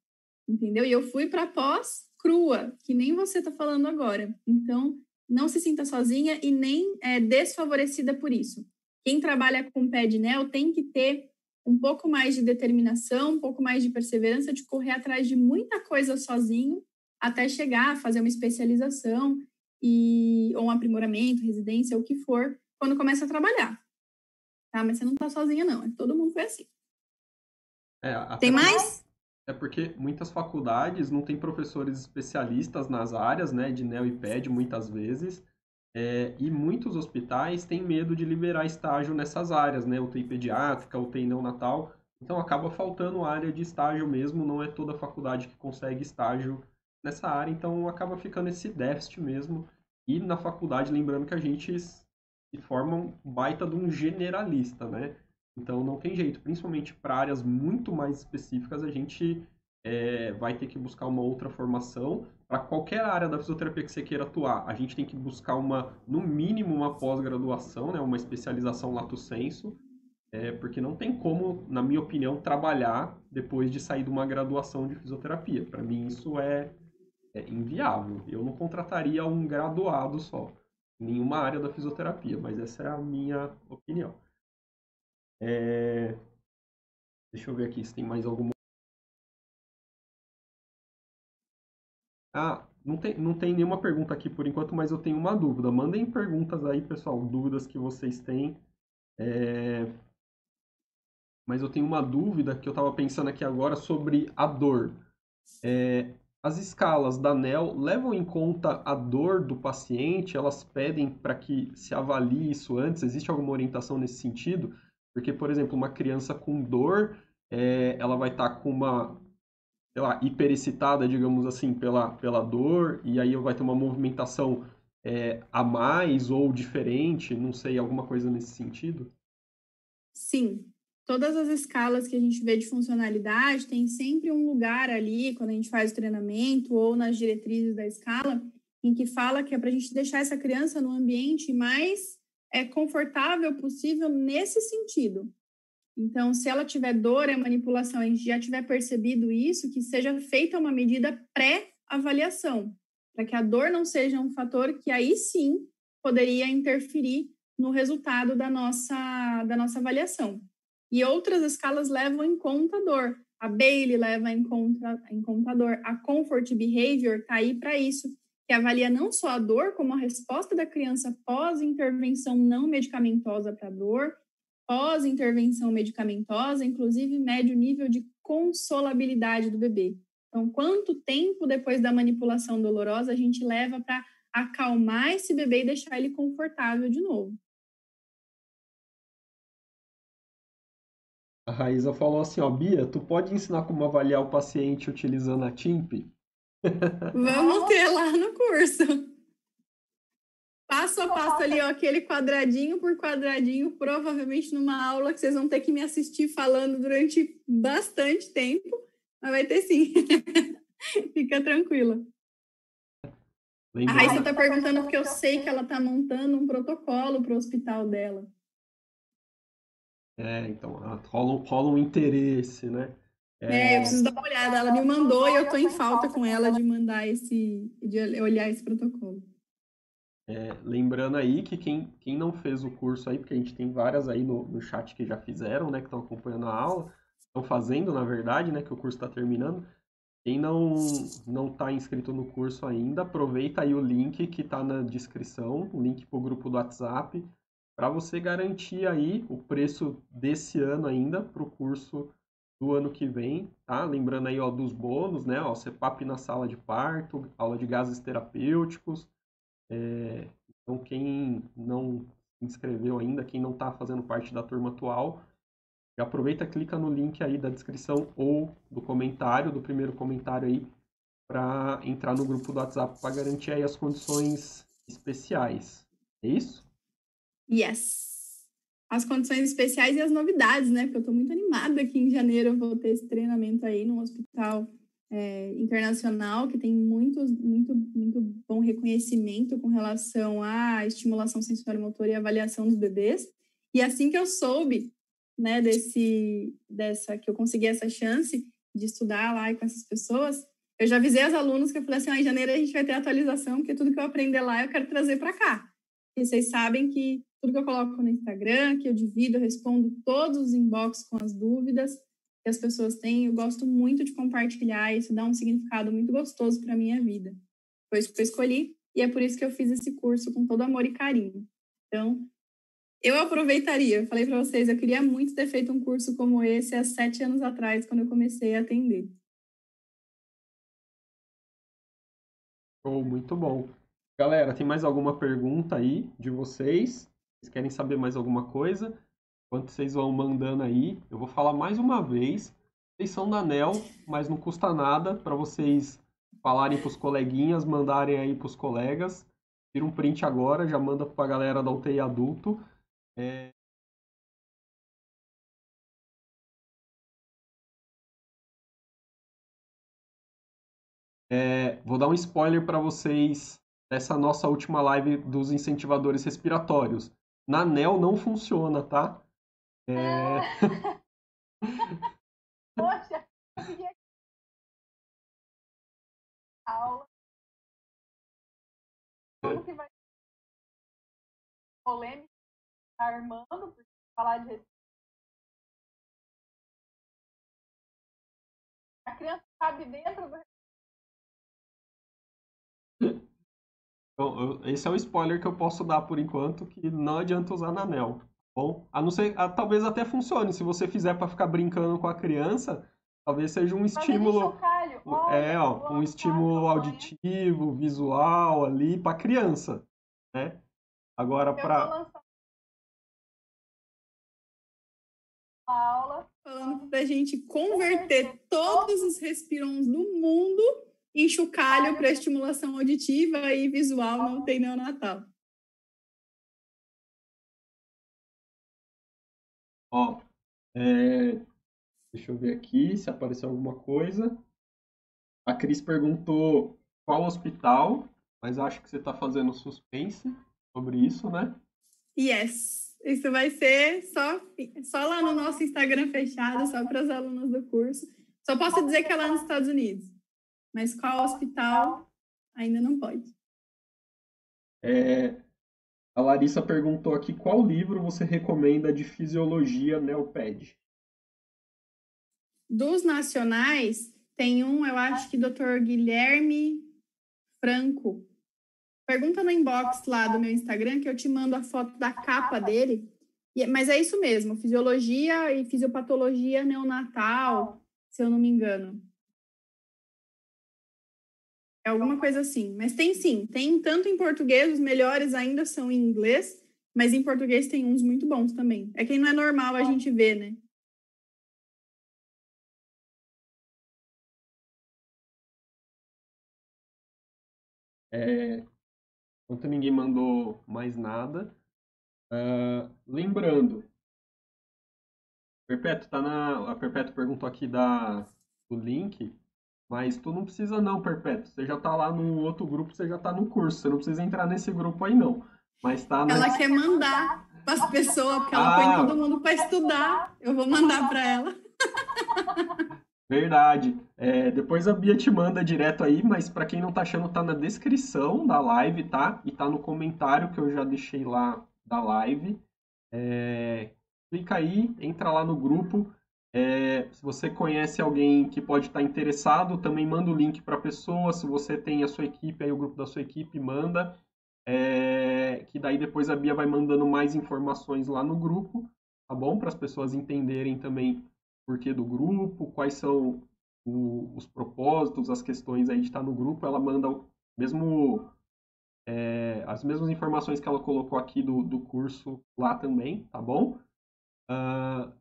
entendeu? E eu fui para pós crua, que nem você está falando agora. Então, não se sinta sozinha e nem é, desfavorecida por isso. Quem trabalha com PED NEL tem que ter um pouco mais de determinação, um pouco mais de perseverança, de correr atrás de muita coisa sozinho até chegar a fazer uma especialização e ou um aprimoramento, residência, ou o que for, quando começa a trabalhar. Tá? Mas você não está sozinha, não. Todo mundo foi assim. É, Tem mais? É porque muitas faculdades não têm professores especialistas nas áreas, né, de neo e ped muitas vezes, é, e muitos hospitais têm medo de liberar estágio nessas áreas, né, UTI pediátrica, UTI neonatal, então acaba faltando área de estágio mesmo, não é toda faculdade que consegue estágio nessa área, então acaba ficando esse déficit mesmo. E na faculdade, lembrando que a gente se forma um baita de um generalista, né? Então não tem jeito, principalmente para áreas muito mais específicas, a gente é, vai ter que buscar uma outra formação. Para qualquer área da fisioterapia que você queira atuar, a gente tem que buscar uma, no mínimo, uma pós-graduação, né, uma especialização lato sensu, é, porque não tem como, na minha opinião, trabalhar depois de sair de uma graduação de fisioterapia. Para mim, isso é é inviável. Eu não contrataria um graduado só, nenhuma área da fisioterapia, mas essa é a minha opinião. É... Deixa eu ver aqui se tem mais alguma. Ah, não tem, não tem nenhuma pergunta aqui por enquanto, mas eu tenho uma dúvida. Mandem perguntas aí, pessoal, dúvidas que vocês têm. É... Mas eu tenho uma dúvida que eu estava pensando aqui agora sobre a dor. É... As escalas da ANEL levam em conta a dor do paciente? Elas pedem para que se avalie isso antes? Existe alguma orientação nesse sentido? Porque, por exemplo, uma criança com dor, é, ela vai estar tá com uma, sei lá, hiperexcitada, digamos assim, pela, pela dor, e aí vai ter uma movimentação é, a mais ou diferente, não sei, alguma coisa nesse sentido? Sim, todas as escalas que a gente vê de funcionalidade tem sempre um lugar ali, quando a gente faz o treinamento ou nas diretrizes da escala, em que fala que é para a gente deixar essa criança no ambiente mais é, confortável possível nesse sentido. Então, se ela tiver dor, é manipulação, a gente já tiver percebido isso, que seja feita uma medida pré-avaliação, para que a dor não seja um fator que aí sim poderia interferir no resultado da nossa, da nossa avaliação. E outras escalas levam em conta a dor. A Bailey leva em conta, em conta a dor. A Comfort Behavior está aí para isso, que avalia não só a dor, como a resposta da criança pós intervenção não medicamentosa para dor, pós intervenção medicamentosa, inclusive médio nível de consolabilidade do bebê. Então, quanto tempo depois da manipulação dolorosa a gente leva para acalmar esse bebê e deixar ele confortável de novo? A Raíza falou assim, ó, Bia, tu pode ensinar como avaliar o paciente utilizando a TIMP? Vamos ter lá no curso. Passo a passo ali, ó, aquele quadradinho por quadradinho, provavelmente numa aula que vocês vão ter que me assistir falando durante bastante tempo, mas vai ter sim. Fica tranquila. A Raíssa está perguntando porque eu sei que ela está montando um protocolo para o hospital dela. É, então, ah, rola, rola um interesse, né? É... é... eu preciso dar uma olhada. Ela me mandou e eu estou em falta com ela de mandar esse, de olhar esse protocolo. É, lembrando aí que quem, quem não fez o curso aí, porque a gente tem várias aí no, no chat que já fizeram, né, que estão acompanhando a aula, estão fazendo, na verdade, né, que o curso está terminando. Quem não não está inscrito no curso ainda, aproveita aí o link que está na descrição, o link para o grupo do WhatsApp para você garantir aí o preço desse ano ainda para o curso do ano que vem, tá? Lembrando aí ó, dos bônus, né? Ó, CEPAP na sala de parto, aula de gases terapêuticos. É... então, quem não se inscreveu ainda, quem não está fazendo parte da turma atual, já aproveita, clica no link aí da descrição ou do comentário, do primeiro comentário aí, para entrar no grupo do WhatsApp para garantir aí as condições especiais. É isso? Yes! As condições especiais e as novidades, né? Porque eu estou muito animada aqui em janeiro. Eu vou ter esse treinamento aí num hospital é, internacional que tem muito, muito, muito bom reconhecimento com relação à estimulação sensório-motor e avaliação dos bebês. E assim que eu soube, né, desse, dessa, que eu consegui essa chance de estudar lá e com essas pessoas, eu já avisei as alunos que eu falei assim, ah, em janeiro a gente vai ter atualização, porque tudo que eu aprender lá eu quero trazer para cá. Vocês sabem que tudo que eu coloco no Instagram, que eu divido, eu respondo todos os inbox com as dúvidas que as pessoas têm. Eu gosto muito de compartilhar, isso dá um significado muito gostoso para a minha vida. Foi isso que eu escolhi e é por isso que eu fiz esse curso com todo amor e carinho. Então, eu aproveitaria. Eu falei para vocês, eu queria muito ter feito um curso como esse há sete anos atrás, quando eu comecei a atender. Oh, muito bom. Galera, tem mais alguma pergunta aí de vocês? Vocês querem saber mais alguma coisa? Enquanto vocês vão mandando aí, eu vou falar mais uma vez. Vocês são da NEL, mas não custa nada para vocês falarem para os coleguinhas, mandarem aí para os colegas. Tira um print agora, já manda para a galera da UTI adulto. É... É, vou dar um spoiler para vocês nessa nossa última live dos incentivadores respiratórios. Na NEL não funciona, tá? É... Poxa, eu queria... aula. Como que vai polêmica tá armando porque falar de a criança cabe dentro do Então, eu, esse é o spoiler que eu posso dar por enquanto, que não adianta usar na anel. Tá bom, a não ser, a, talvez até funcione se você fizer para ficar brincando com a criança, talvez seja um estímulo, Olha, é, ó, um estímulo auditivo, visual ali para criança, né? Agora para aula falando para a gente converter todos os respirons do mundo enxucalho para estimulação auditiva e visual não tem neonatal. Ó, é, deixa eu ver aqui se apareceu alguma coisa. A Cris perguntou qual hospital, mas acho que você está fazendo suspense sobre isso, né? Yes. Isso vai ser só, só lá no nosso Instagram fechado, só para as alunas do curso. Só posso dizer que é lá nos Estados Unidos. Mas qual hospital ainda não pode. É, a Larissa perguntou aqui qual livro você recomenda de fisiologia neoped. Dos nacionais, tem um, eu acho que Dr. Guilherme Franco. Pergunta no inbox lá do meu Instagram que eu te mando a foto da capa dele. É, mas é isso mesmo, fisiologia e fisiopatologia neonatal, se eu não me engano alguma coisa assim. Mas tem sim, tem tanto em português, os melhores ainda são em inglês, mas em português tem uns muito bons também. É que não é normal a gente ver, né? É, enquanto ninguém mandou mais nada, uh, lembrando, Perpétuo tá na, a Perpétuo perguntou aqui da, do link, mas tu não precisa não, Perpétuo. Você já tá lá no outro grupo, você já tá no curso. Você não precisa entrar nesse grupo aí, não. Mas tá... Ela quer mandar para as pessoas, porque ela ah, põe todo mundo para estudar. Eu vou mandar para ela. Verdade. É, depois a Bia te manda direto aí, mas para quem não tá achando, tá na descrição da live, tá? E tá no comentário que eu já deixei lá da live. É, clica aí, entra lá no grupo. É, se você conhece alguém que pode estar interessado, também manda o link para a pessoa. Se você tem a sua equipe, aí o grupo da sua equipe manda. É, que daí depois a Bia vai mandando mais informações lá no grupo, tá bom? Para as pessoas entenderem também o porquê do grupo, quais são o, os propósitos, as questões aí de estar no grupo. Ela manda mesmo é, as mesmas informações que ela colocou aqui do, do curso lá também, tá bom? Uh,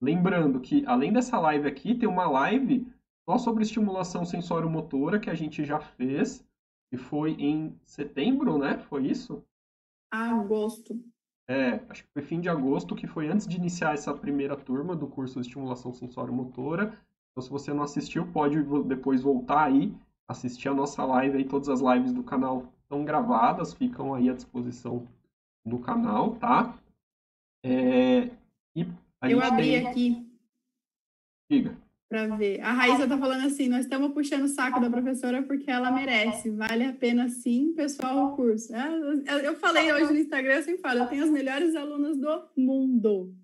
Lembrando que, além dessa live aqui, tem uma live só sobre estimulação sensório-motora que a gente já fez, que foi em setembro, né? Foi isso? Ah, agosto. É, acho que foi fim de agosto, que foi antes de iniciar essa primeira turma do curso de estimulação sensório-motora. Então, se você não assistiu, pode depois voltar aí, assistir a nossa live aí. Todas as lives do canal estão gravadas, ficam aí à disposição do canal, tá? É, e a eu abri tem... aqui. Diga. Para ver. A Raíssa está falando assim: nós estamos puxando o saco da professora porque ela merece. Vale a pena sim, pessoal, o curso. É, eu falei hoje no Instagram, eu sempre falo, eu tenho as melhores alunas do mundo.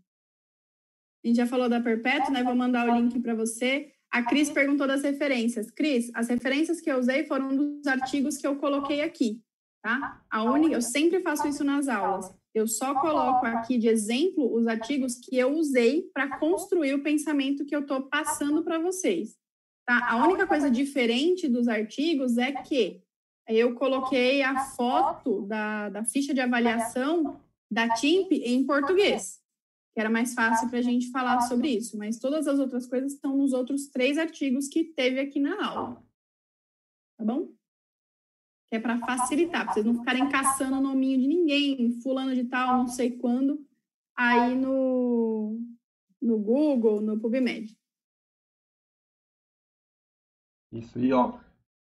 A gente já falou da Perpétua, né? Vou mandar o link para você. A Cris perguntou das referências. Cris, as referências que eu usei foram dos artigos que eu coloquei aqui, tá? A única, eu sempre faço isso nas aulas. Eu só coloco aqui de exemplo os artigos que eu usei para tá construir o pensamento que eu estou tá passando para vocês. Tá? tá a única então coisa diferente dos artigos é, é que eu coloquei a foto da, da ficha de avaliação da TIMP em português, que era mais fácil para a gente falar sobre isso, mas todas as outras coisas estão nos outros três artigos que teve aqui na aula. Tá bom? é para facilitar, para vocês não ficarem caçando o nominho de ninguém, fulano de tal, não sei quando, aí no, no Google, no PubMed. Isso, aí, ó,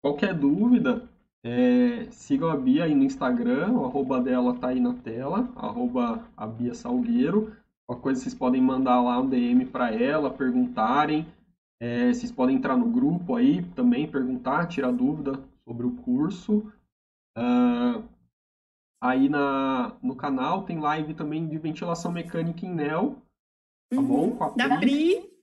qualquer dúvida, é, sigam a Bia aí no Instagram, o arroba dela tá aí na tela, arroba a Bia Salgueiro. Qualquer coisa vocês podem mandar lá um DM para ela, perguntarem. É, vocês podem entrar no grupo aí também, perguntar, tirar dúvida sobre o curso. Uh, aí na, no canal tem live também de ventilação mecânica em NEL, tá uhum, bom? Com a Pri. Da Pri.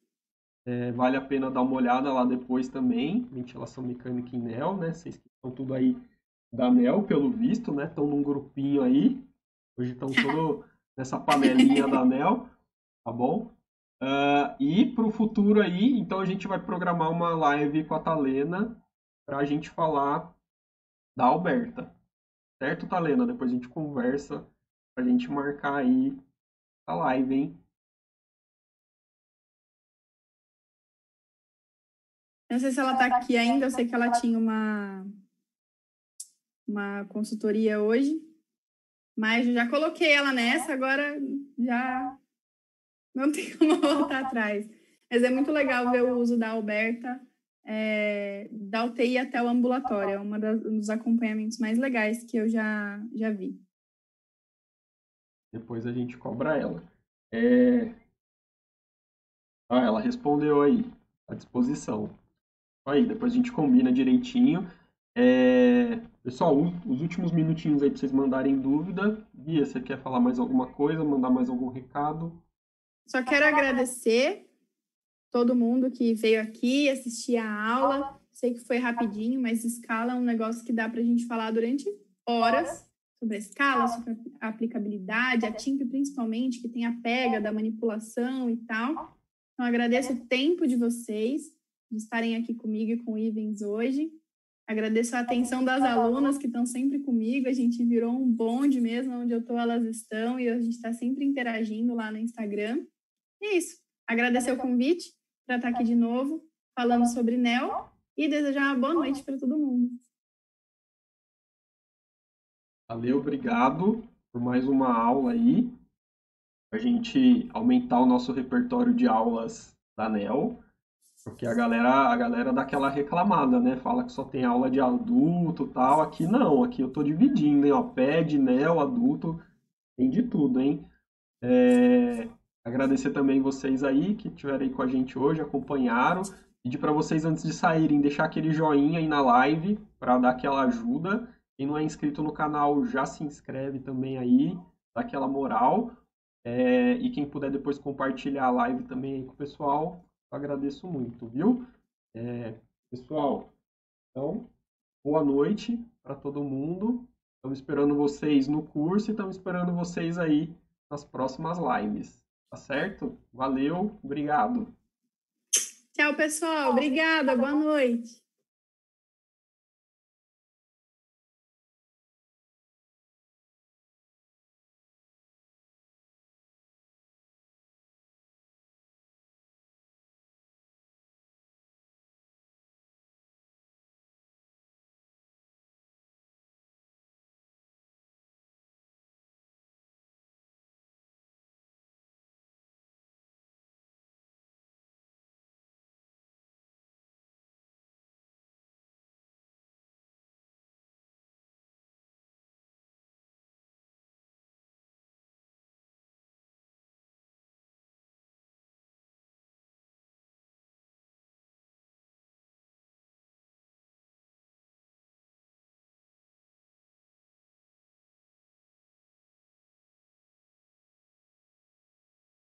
É, vale a pena dar uma olhada lá depois também, ventilação mecânica em NEL, né? Vocês que estão tudo aí da NEL, pelo visto, né? Estão num grupinho aí. Hoje estão todos nessa panelinha da NEL, tá bom? Uh, e para o futuro aí, então a gente vai programar uma live com a Talena para a gente falar da Alberta. Certo, Talena? Depois a gente conversa para a gente marcar aí a live, hein? Não sei se ela está aqui ainda, eu sei que ela tinha uma, uma consultoria hoje, mas eu já coloquei ela nessa, agora já não tem como voltar atrás. Mas é muito legal ver o uso da Alberta é, da UTI até o ambulatório. É um dos acompanhamentos mais legais que eu já, já vi. Depois a gente cobra ela. É... Ah, ela respondeu aí, à disposição. Aí, depois a gente combina direitinho. É... Pessoal, os últimos minutinhos aí para vocês mandarem dúvida. Bia, você quer falar mais alguma coisa, mandar mais algum recado? Só quero agradecer todo mundo que veio aqui assistir a aula. Sei que foi rapidinho, mas escala é um negócio que dá para a gente falar durante horas sobre a escala, sobre a aplicabilidade, a TIMP principalmente, que tem a pega da manipulação e tal. Então, agradeço o tempo de vocês, de estarem aqui comigo e com o Ivens hoje. Agradeço a atenção das alunas que estão sempre comigo. A gente virou um bonde mesmo, onde eu estou, elas estão, e a gente está sempre interagindo lá no Instagram. E é isso. Agradecer o convite para estar tá aqui de novo, falando sobre NEL e desejar uma boa noite para todo mundo. Valeu, obrigado por mais uma aula aí. A gente aumentar o nosso repertório de aulas da NEL, porque a galera, a galera dá aquela reclamada, né? Fala que só tem aula de adulto tal. Aqui não, aqui eu tô dividindo, hein? Ó, PED, NEL, adulto, tem de tudo, hein? É, Agradecer também vocês aí que estiverem com a gente hoje, acompanharam. Pedir para vocês, antes de saírem, deixar aquele joinha aí na live para dar aquela ajuda. Quem não é inscrito no canal, já se inscreve também aí, dá aquela moral. É, e quem puder depois compartilhar a live também aí com o pessoal, agradeço muito, viu? É, pessoal, então, boa noite para todo mundo. Estamos esperando vocês no curso e estamos esperando vocês aí nas próximas lives. Tá certo? Valeu, obrigado. Tchau, pessoal. Obrigada, boa noite.